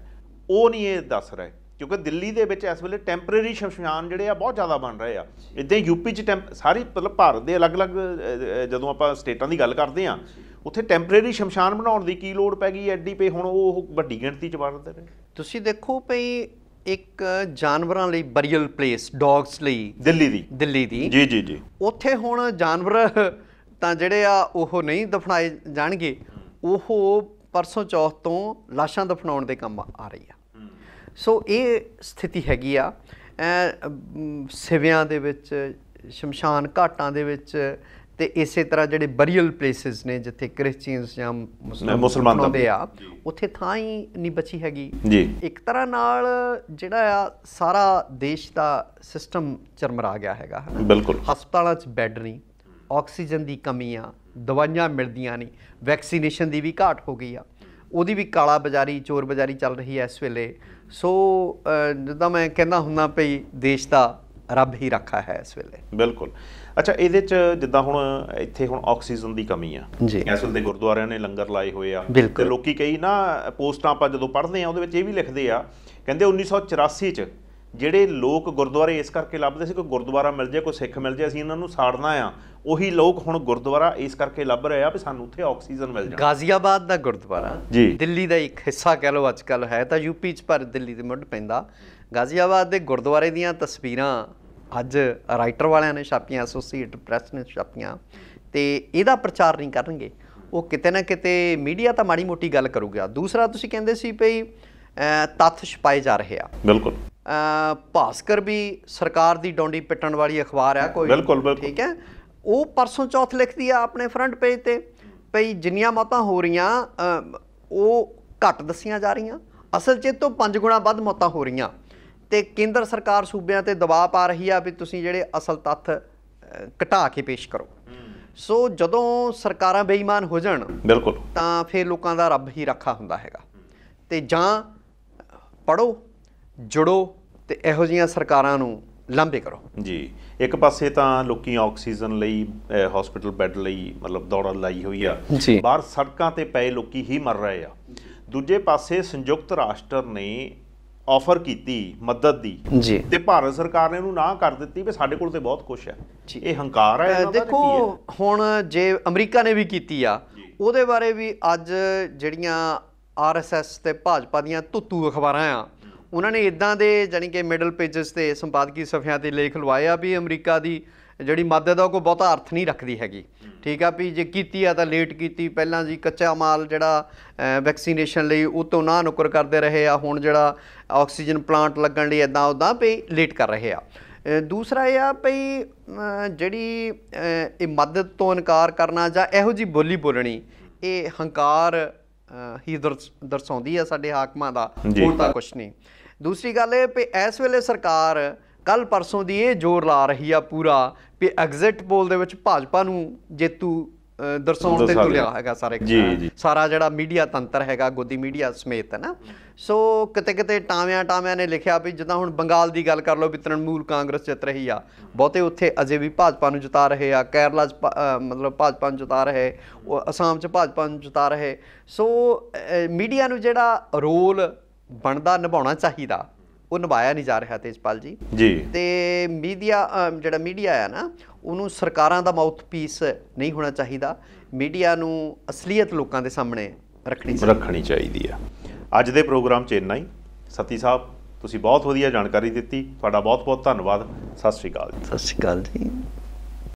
Speaker 1: ਉਹ ਨਹੀਂ ਇਹ ਦੱਸ ਰਹੇ ਕਿਉਂਕਿ ਦਿੱਲੀ ਦੇ ਵਿੱਚ ਇਸ ਵੇਲੇ ਟੈਂਪਰੇਰੀ ਸ਼ਮਸ਼ਾਨ ਜਿਹੜੇ ਆ ਬਹੁਤ ਜ਼ਿਆਦਾ ਬਣ ਰਹੇ ਆ ਇਦਾਂ ਯੂਪੀ 'ਚ ਸਾਰੀ ਮਤਲਬ ਭਾਰਤ ਦੇ ਅਲੱਗ-ਅਲੱਗ ਜਦੋਂ ਆਪਾਂ ਸਟੇਟਾਂ ਦੀ ਗੱਲ ਕਰਦੇ ਆ ਉੱਥੇ ਟੈਂਪਰੇਰੀ ਸ਼ਮਸ਼ਾਨ
Speaker 2: ਬਣਾਉਣ ਦੀ ਕੀ ਲੋੜ ਪੈ ਗਈ ਐਡੀ ਪਈ ਹੁਣ ਉਹ ਵੱਡੀ ਗਿਣਤੀ 'ਚ ਰਹੇ ਨੇ ਤੁਸੀਂ ਦੇਖੋ ਭਈ ਇੱਕ ਜਾਨਵਰਾਂ ਲਈ ਬਰੀਅਲ ਪਲੇਸ ਡੌਗਸ ਲਈ ਦਿੱਲੀ ਦੀ ਦਿੱਲੀ ਦੀ ਜੀ ਜੀ ਜੀ ਉੱਥੇ ਹੁਣ ਜਾਨਵਰ ਤਾਂ ਜਿਹੜੇ ਆ ਉਹ ਨਹੀਂ ਦਫਨਾਏ ਜਾਣਗੇ ਉਹ ਪਰਸੋਂ ਚੌਥ ਤੋਂ ਲਾਸ਼ਾਂ ਦਫਨਾਉਣ ਦੇ ਕੰਮ ਆ ਰਹੀ ਆ ਸੋ ਇਹ ਸਥਿਤੀ ਹੈਗੀ ਆ ਸਿਵਿਆਂ ਦੇ ਵਿੱਚ ਸ਼ਮਸ਼ਾਨ ਘਾਟਾਂ ਦੇ ਵਿੱਚ ਤੇ ਇਸੇ ਤਰ੍ਹਾਂ ਜਿਹੜੇ ਬਰੀਅਲ ਪਲੇਸਿਸ ਨੇ ਜਿੱਥੇ ਕ੍ਰਿਸਚੀਅਨਸ ਜਾਂ ਮੁਸਲਮਾਨ ਹੁੰਦੇ ਆ ਉੱਥੇ ਥਾਂ ਹੀ ਨਹੀਂ ਬਚੀ ਹੈਗੀ ਜੀ ਇੱਕ ਤਰ੍ਹਾਂ ਨਾਲ ਜਿਹੜਾ ਆ ਸਾਰਾ ਦੇਸ਼ ਦਾ ਸਿਸਟਮ ਚਰਮਰਾ ਗਿਆ ਹੈਗਾ ਬਿਲਕੁਲ ਹਸਪਤਾਲਾਂ 'ਚ ਬੈੱਡ ਨਹੀਂ ਆਕਸੀਜਨ ਦੀ ਕਮੀ ਆ ਦਵਾਈਆਂ ਮਿਲਦੀਆਂ ਨਹੀਂ ਵੈਕਸੀਨੇਸ਼ਨ ਦੀ ਵੀ ਘਾਟ ਹੋ ਗਈ ਆ ਉਹਦੀ ਵੀ ਕਾਲਾ ਬਾਜ਼ਾਰੀ ਚੋਰ ਬਾਜ਼ਾਰੀ ਚੱਲ ਰਹੀ ਹੈ ਇਸ ਵੇਲੇ ਸੋ ਜਿੱਦਾਂ ਮੈਂ ਕਹਿੰਦਾ ਹੁੰਦਾ ਪਈ ਦੇਸ਼ ਦਾ ਰੱਬ ਹੀ ਰੱਖਾ ਹੈ ਇਸ ਵੇਲੇ ਬਿਲਕੁਲ
Speaker 1: ਅੱਛਾ ਇਹਦੇ ਚ ਜਿੱਦਾਂ ਹੁਣ ਇੱਥੇ ਹੁਣ ਆਕਸੀਜਨ ਦੀ ਕਮੀ ਆ ਕੈਸਲ ਦੇ ਗੁਰਦੁਆਰਿਆਂ ਨੇ ਲੰਗਰ ਲਾਏ ਹੋਏ ਆ ਤੇ ਲੋਕੀ ਕਈ ਨਾ ਪੋਸਟਾਂ ਆਪਾਂ ਜਦੋਂ ਪੜ੍ਹਦੇ ਆ ਉਹਦੇ ਵਿੱਚ ਇਹ ਵੀ ਲਿਖਦੇ ਆ ਕਹਿੰਦੇ 1984 ਚ ਜਿਹੜੇ ਲੋਕ ਗੁਰਦੁਆਰੇ ਇਸ ਕਰਕੇ ਲੱਭਦੇ ਸੀ ਕਿ ਗੁਰਦੁਆਰਾ ਮਿਲ ਜਾਏ ਕੋਈ ਸਿੱਖ ਮਿਲ ਜਾਏ ਅਸੀਂ ਇਹਨਾਂ ਨੂੰ ਸਾੜਨਾ ਆ ਉਹੀ ਲੋਕ ਹੁਣ ਗੁਰਦੁਆਰਾ ਇਸ ਕਰਕੇ ਲੱਭ ਰਹੇ ਆ ਵੀ ਸਾਨੂੰ ਉੱਥੇ ਆਕਸੀਜਨ ਮਿਲ ਜਾਵੇ ਗਾਜ਼ੀਆਬਾਦ
Speaker 2: ਦਾ ਗੁਰਦੁਆਰਾ ਦਿੱਲੀ ਦਾ ਇੱਕ ਹਿੱਸਾ ਕਹਿ ਲਓ ਅੱਜ ਕੱਲ ਹੈ ਤਾਂ ਯੂਪੀ ਚ ਪਰ ਦਿੱਲੀ ਦੇ ਮੁੱਢ ਪੈਂਦਾ ਗਾਜ਼ੀਆਬਾਦ ਦੇ ਗੁਰਦੁਆਰੇ ਦੀਆਂ ਤਸਵੀਰਾਂ ਅੱਜ ਰਾਈਟਰ ਵਾਲਿਆਂ ਨੇ ਛਾਪੀਆਂ ਐਸੋਸੀਏਟ ਪ੍ਰੈਸ ਨੇ ਛਾਪੀਆਂ ਤੇ ਇਹਦਾ ਪ੍ਰਚਾਰ ਨਹੀਂ ਕਰਨਗੇ ਉਹ ਕਿਤੇ ਨਾ ਕਿਤੇ ਮੀਡੀਆ ਤਾਂ ਮਾੜੀ ਮੋਟੀ ਗੱਲ ਕਰੂਗਾ ਦੂਸਰਾ ਤੁਸੀਂ ਕਹਿੰਦੇ ਸੀ ਭਈ ਤੱਥ ਛਪਾਏ ਜਾ ਰਹੇ ਆ ਬਿਲਕੁਲ ਭਾਸਕਰ ਵੀ ਸਰਕਾਰ ਦੀ ਡੌਂਡੀ ਪਿੱਟਣ ਵਾਲੀ ਅਖਬਾਰ ਆ ਕੋਈ ਬਿਲਕੁਲ ਠੀਕ ਹੈ ਉਹ ਪਰਸੋਂ ਚੌਥ ਲਿਖਦੀ ਆ ਆਪਣੇ ਫਰੰਟ ਪੇਜ ਤੇ ਭਈ ਜਿੰਨੀਆਂ ਮੌਤਾਂ ਹੋ ਰਹੀਆਂ ਉਹ ਘੱਟ ਦੱਸੀਆਂ ਜਾ ਰਹੀਆਂ ਅਸਲ 'ਚ ਤੋਂ ਪੰਜ ਗੁਣਾ ਵੱਧ ਮੌਤਾਂ ਹੋ ਰਹੀਆਂ ਤੇ ਕੇਂਦਰ ਸਰਕਾਰ ਸੂਬਿਆਂ ਤੇ ਦਬਾਅ ਪਾ ਰਹੀ ਆ ਵੀ ਤੁਸੀਂ ਜਿਹੜੇ ਅਸਲ ਤੱਥ ਘਟਾ ਕੇ ਪੇਸ਼ ਕਰੋ ਸੋ ਜਦੋਂ ਸਰਕਾਰਾਂ ਬੇਈਮਾਨ ਹੋ ਜਾਣ ਬਿਲਕੁਲ ਤਾਂ ਫਿਰ ਲੋਕਾਂ ਦਾ ਰੱਬ ਹੀ ਰੱਖਾ ਹੁੰਦਾ ਹੈਗਾ ਤੇ ਜਾਂ ਪੜੋ ਜੁੜੋ ਤੇ ਇਹੋ ਜੀਆਂ ਸਰਕਾਰਾਂ ਨੂੰ ਲੰਬੇ ਕਰੋ ਜੀ ਇੱਕ ਪਾਸੇ ਤਾਂ ਲੋਕੀ
Speaker 1: ਆਕਸੀਜਨ ਲਈ ਹਸਪੀਟਲ ਬੈੱਡ ਲਈ ਮਤਲਬ ਦੌੜ ਲਾਈ ਹੋਈ ਆ ਬਾਹਰ ਸੜਕਾਂ ਤੇ ਪਏ ਲੋਕੀ ਹੀ ਮਰ ਰਹੇ ਆ ਦੂਜੇ ਪਾਸੇ ਸੰਯੁਕਤ ਰਾਸ਼ਟਰ ਨੇ ਆਫਰ ਕੀਤੀ ਮਦਦ ਦੀ ਜੀ ਤੇ ਭਾਰਤ ਸਰਕਾਰ ਨੇ ਉਹਨੂੰ ਨਾ ਕਰ ਦਿੱਤੀ ਵੀ ਸਾਡੇ ਕੋਲ ਤੇ ਬਹੁਤ ਕੁਝ ਹੈ ਇਹ
Speaker 2: ਹੰਕਾਰ ਹੈ ਦੇਖੋ ਹੁਣ ਜੇ ਅਮਰੀਕਾ ਨੇ ਵੀ ਕੀਤੀ ਆ ਉਹਦੇ ਬਾਰੇ ਵੀ ਅੱਜ ਜਿਹੜੀਆਂ ਆਰਐਸਐਸ ਤੇ ਭਾਜਪਾ ਦੀਆਂ ਤੁੱਤੂ ਅਖਬਾਰਾਂ ਆ ਉਹਨਾਂ ਨੇ ਇਦਾਂ ਦੇ ਜਾਨੀ ਕਿ ਮਿਡਲ ਪੇजेस ਤੇ ਸੰਪਾਦਕੀ ਸਫਿਆਂ ਤੇ ਲੇਖ ਲਵਾਏ ਆ ਵੀ ਅਮਰੀਕਾ ਦੀ ਜਿਹੜੀ ਮਦਦ ਆ ਕੋਈ ਬਹੁਤਾ ਅਰਥ ਨਹੀਂ ਰੱਖਦੀ ਹੈਗੀ ਠੀਕ ਆ ਵੀ ਜੇ ਕੀਤੀ ਆ ਤਾਂ ਲੇਟ ਕੀਤੀ ਪਹਿਲਾਂ ਜੀ ਕੱਚਾ ਮਾਲ ਜਿਹੜਾ ਵੈਕਸੀਨੇਸ਼ਨ ਲਈ ਉਹ ਤੋਂ ਨਾ ਨੁਕਰ ਕਰਦੇ ਰਹੇ ਆ ਹੁਣ ਜਿਹੜਾ ਆਕਸੀਜਨ ਪਲਾਂਟ ਲੱਗਣ ਲਈ ਇਦਾਂ ਉਦਾਂ ਵੀ ਲੇਟ ਕਰ ਰਹੇ ਆ ਦੂਸਰਾ ਇਹ ਆ ਭਈ ਜਿਹੜੀ ਇਹ ਮਦਦ ਤੋਂ ਇਨਕਾਰ ਕਰਨਾ ਜਾਂ ਇਹੋ ਜੀ ਬੋਲੀ ਬੋਲਣੀ ਇਹ ਹੰਕਾਰ ਹੀ ਦਰਸਾਉਂਦੀ ਹੈ ਸਾਡੇ ਹਾਕਮਾਂ ਦਾ ਹੋਰ ਤਾਂ ਕੁਝ ਨਹੀਂ ਦੂਸਰੀ ਗੱਲ ਇਹ ਕਿ ਇਸ ਵੇਲੇ ਸਰਕਾਰ ਕੱਲ ਪਰਸੋਂ ਦੀ ਇਹ ਜ਼ੋਰ ਲਾ ਰਹੀ ਆ ਪੂਰਾ ਕਿ ਐਗਜ਼ਿਟ ਪੋਲ ਦੇ ਵਿੱਚ ਭਾਜਪਾ ਨੂੰ ਜੇਤੂ ਦਰਸਾਉਣ ਤੇ ਤੁਲਿਆ ਹੈਗਾ ਸਾਰਾ ਸਾਰਾ ਜਿਹੜਾ ਮੀਡੀਆ ਤੰਤਰ ਹੈਗਾ ਗੋਦੀ ਮੀਡੀਆ ਸਮੇਤ ਹੈ ਨਾ ਸੋ ਕਿਤੇ ਕਿਤੇ ਟਾਵਿਆਂ ਟਾਵਿਆਂ ਨੇ ਲਿਖਿਆ ਵੀ ਜਦੋਂ ਹੁਣ ਬੰਗਾਲ ਦੀ ਗੱਲ ਕਰ ਲਓ ਵੀ ਤ੍ਰਿਣਮੂਲ ਕਾਂਗਰਸ ਜਿੱਤ ਰਹੀ ਆ ਬਹੁਤੇ ਉੱਥੇ ਅਜੇ ਵੀ ਭਾਜਪਾ ਨੂੰ ਜਿਤਾ ਰਹੇ ਆ ਕੇਰਲਾ ਚ ਮਤਲਬ ਭਾਜਪਾ ਨੂੰ ਜਿਤਾ ਰਹੇ ਉਹ ਅਸਾਮ ਚ ਭਾਜਪਾ ਨੂੰ ਜਿਤਾ ਰਹੇ ਸੋ ਮੀਡੀਆ ਨੂੰ ਜਿਹੜਾ ਰੋਲ ਬਣਦਾ ਨਿਭਾਉਣਾ ਚਾਹੀਦਾ ਉਹ ਨਿਭਾਇਆ ਨਹੀਂ ਜਾ ਰਿਹਾ ਤੇਜਪਾਲ ਜੀ ਜੀ ਤੇ ਮੀਡੀਆ ਜਿਹੜਾ ਮੀਡੀਆ ਆ ਨਾ ਉਹਨੂੰ ਸਰਕਾਰਾਂ ਦਾ ਮਾਊਥ ਪੀਸ ਨਹੀਂ ਹੋਣਾ ਚਾਹੀਦਾ ਮੀਡੀਆ ਨੂੰ ਅਸਲੀਅਤ ਲੋਕਾਂ ਦੇ ਸਾਹਮਣੇ ਰੱਖਣੀ ਚਾਹੀਦੀ ਰੱਖਣੀ ਚਾਹੀਦੀ ਆ
Speaker 1: ਅੱਜ ਦੇ ਪ੍ਰੋਗਰਾਮ 'ਚ ਇੰਨਾ ਹੀ ਸਤੀ ਸਾਹਿਬ ਤੁਸੀਂ ਬਹੁਤ ਵਧੀਆ ਜਾਣਕਾਰੀ ਦਿੱਤੀ ਤੁਹਾਡਾ ਬਹੁਤ ਬਹੁਤ ਧੰਨਵਾਦ ਸਤਿ ਸ਼੍ਰੀ ਅਕਾਲ
Speaker 2: ਸਤਿ ਸ਼੍ਰੀ ਅਕਾਲ ਜੀ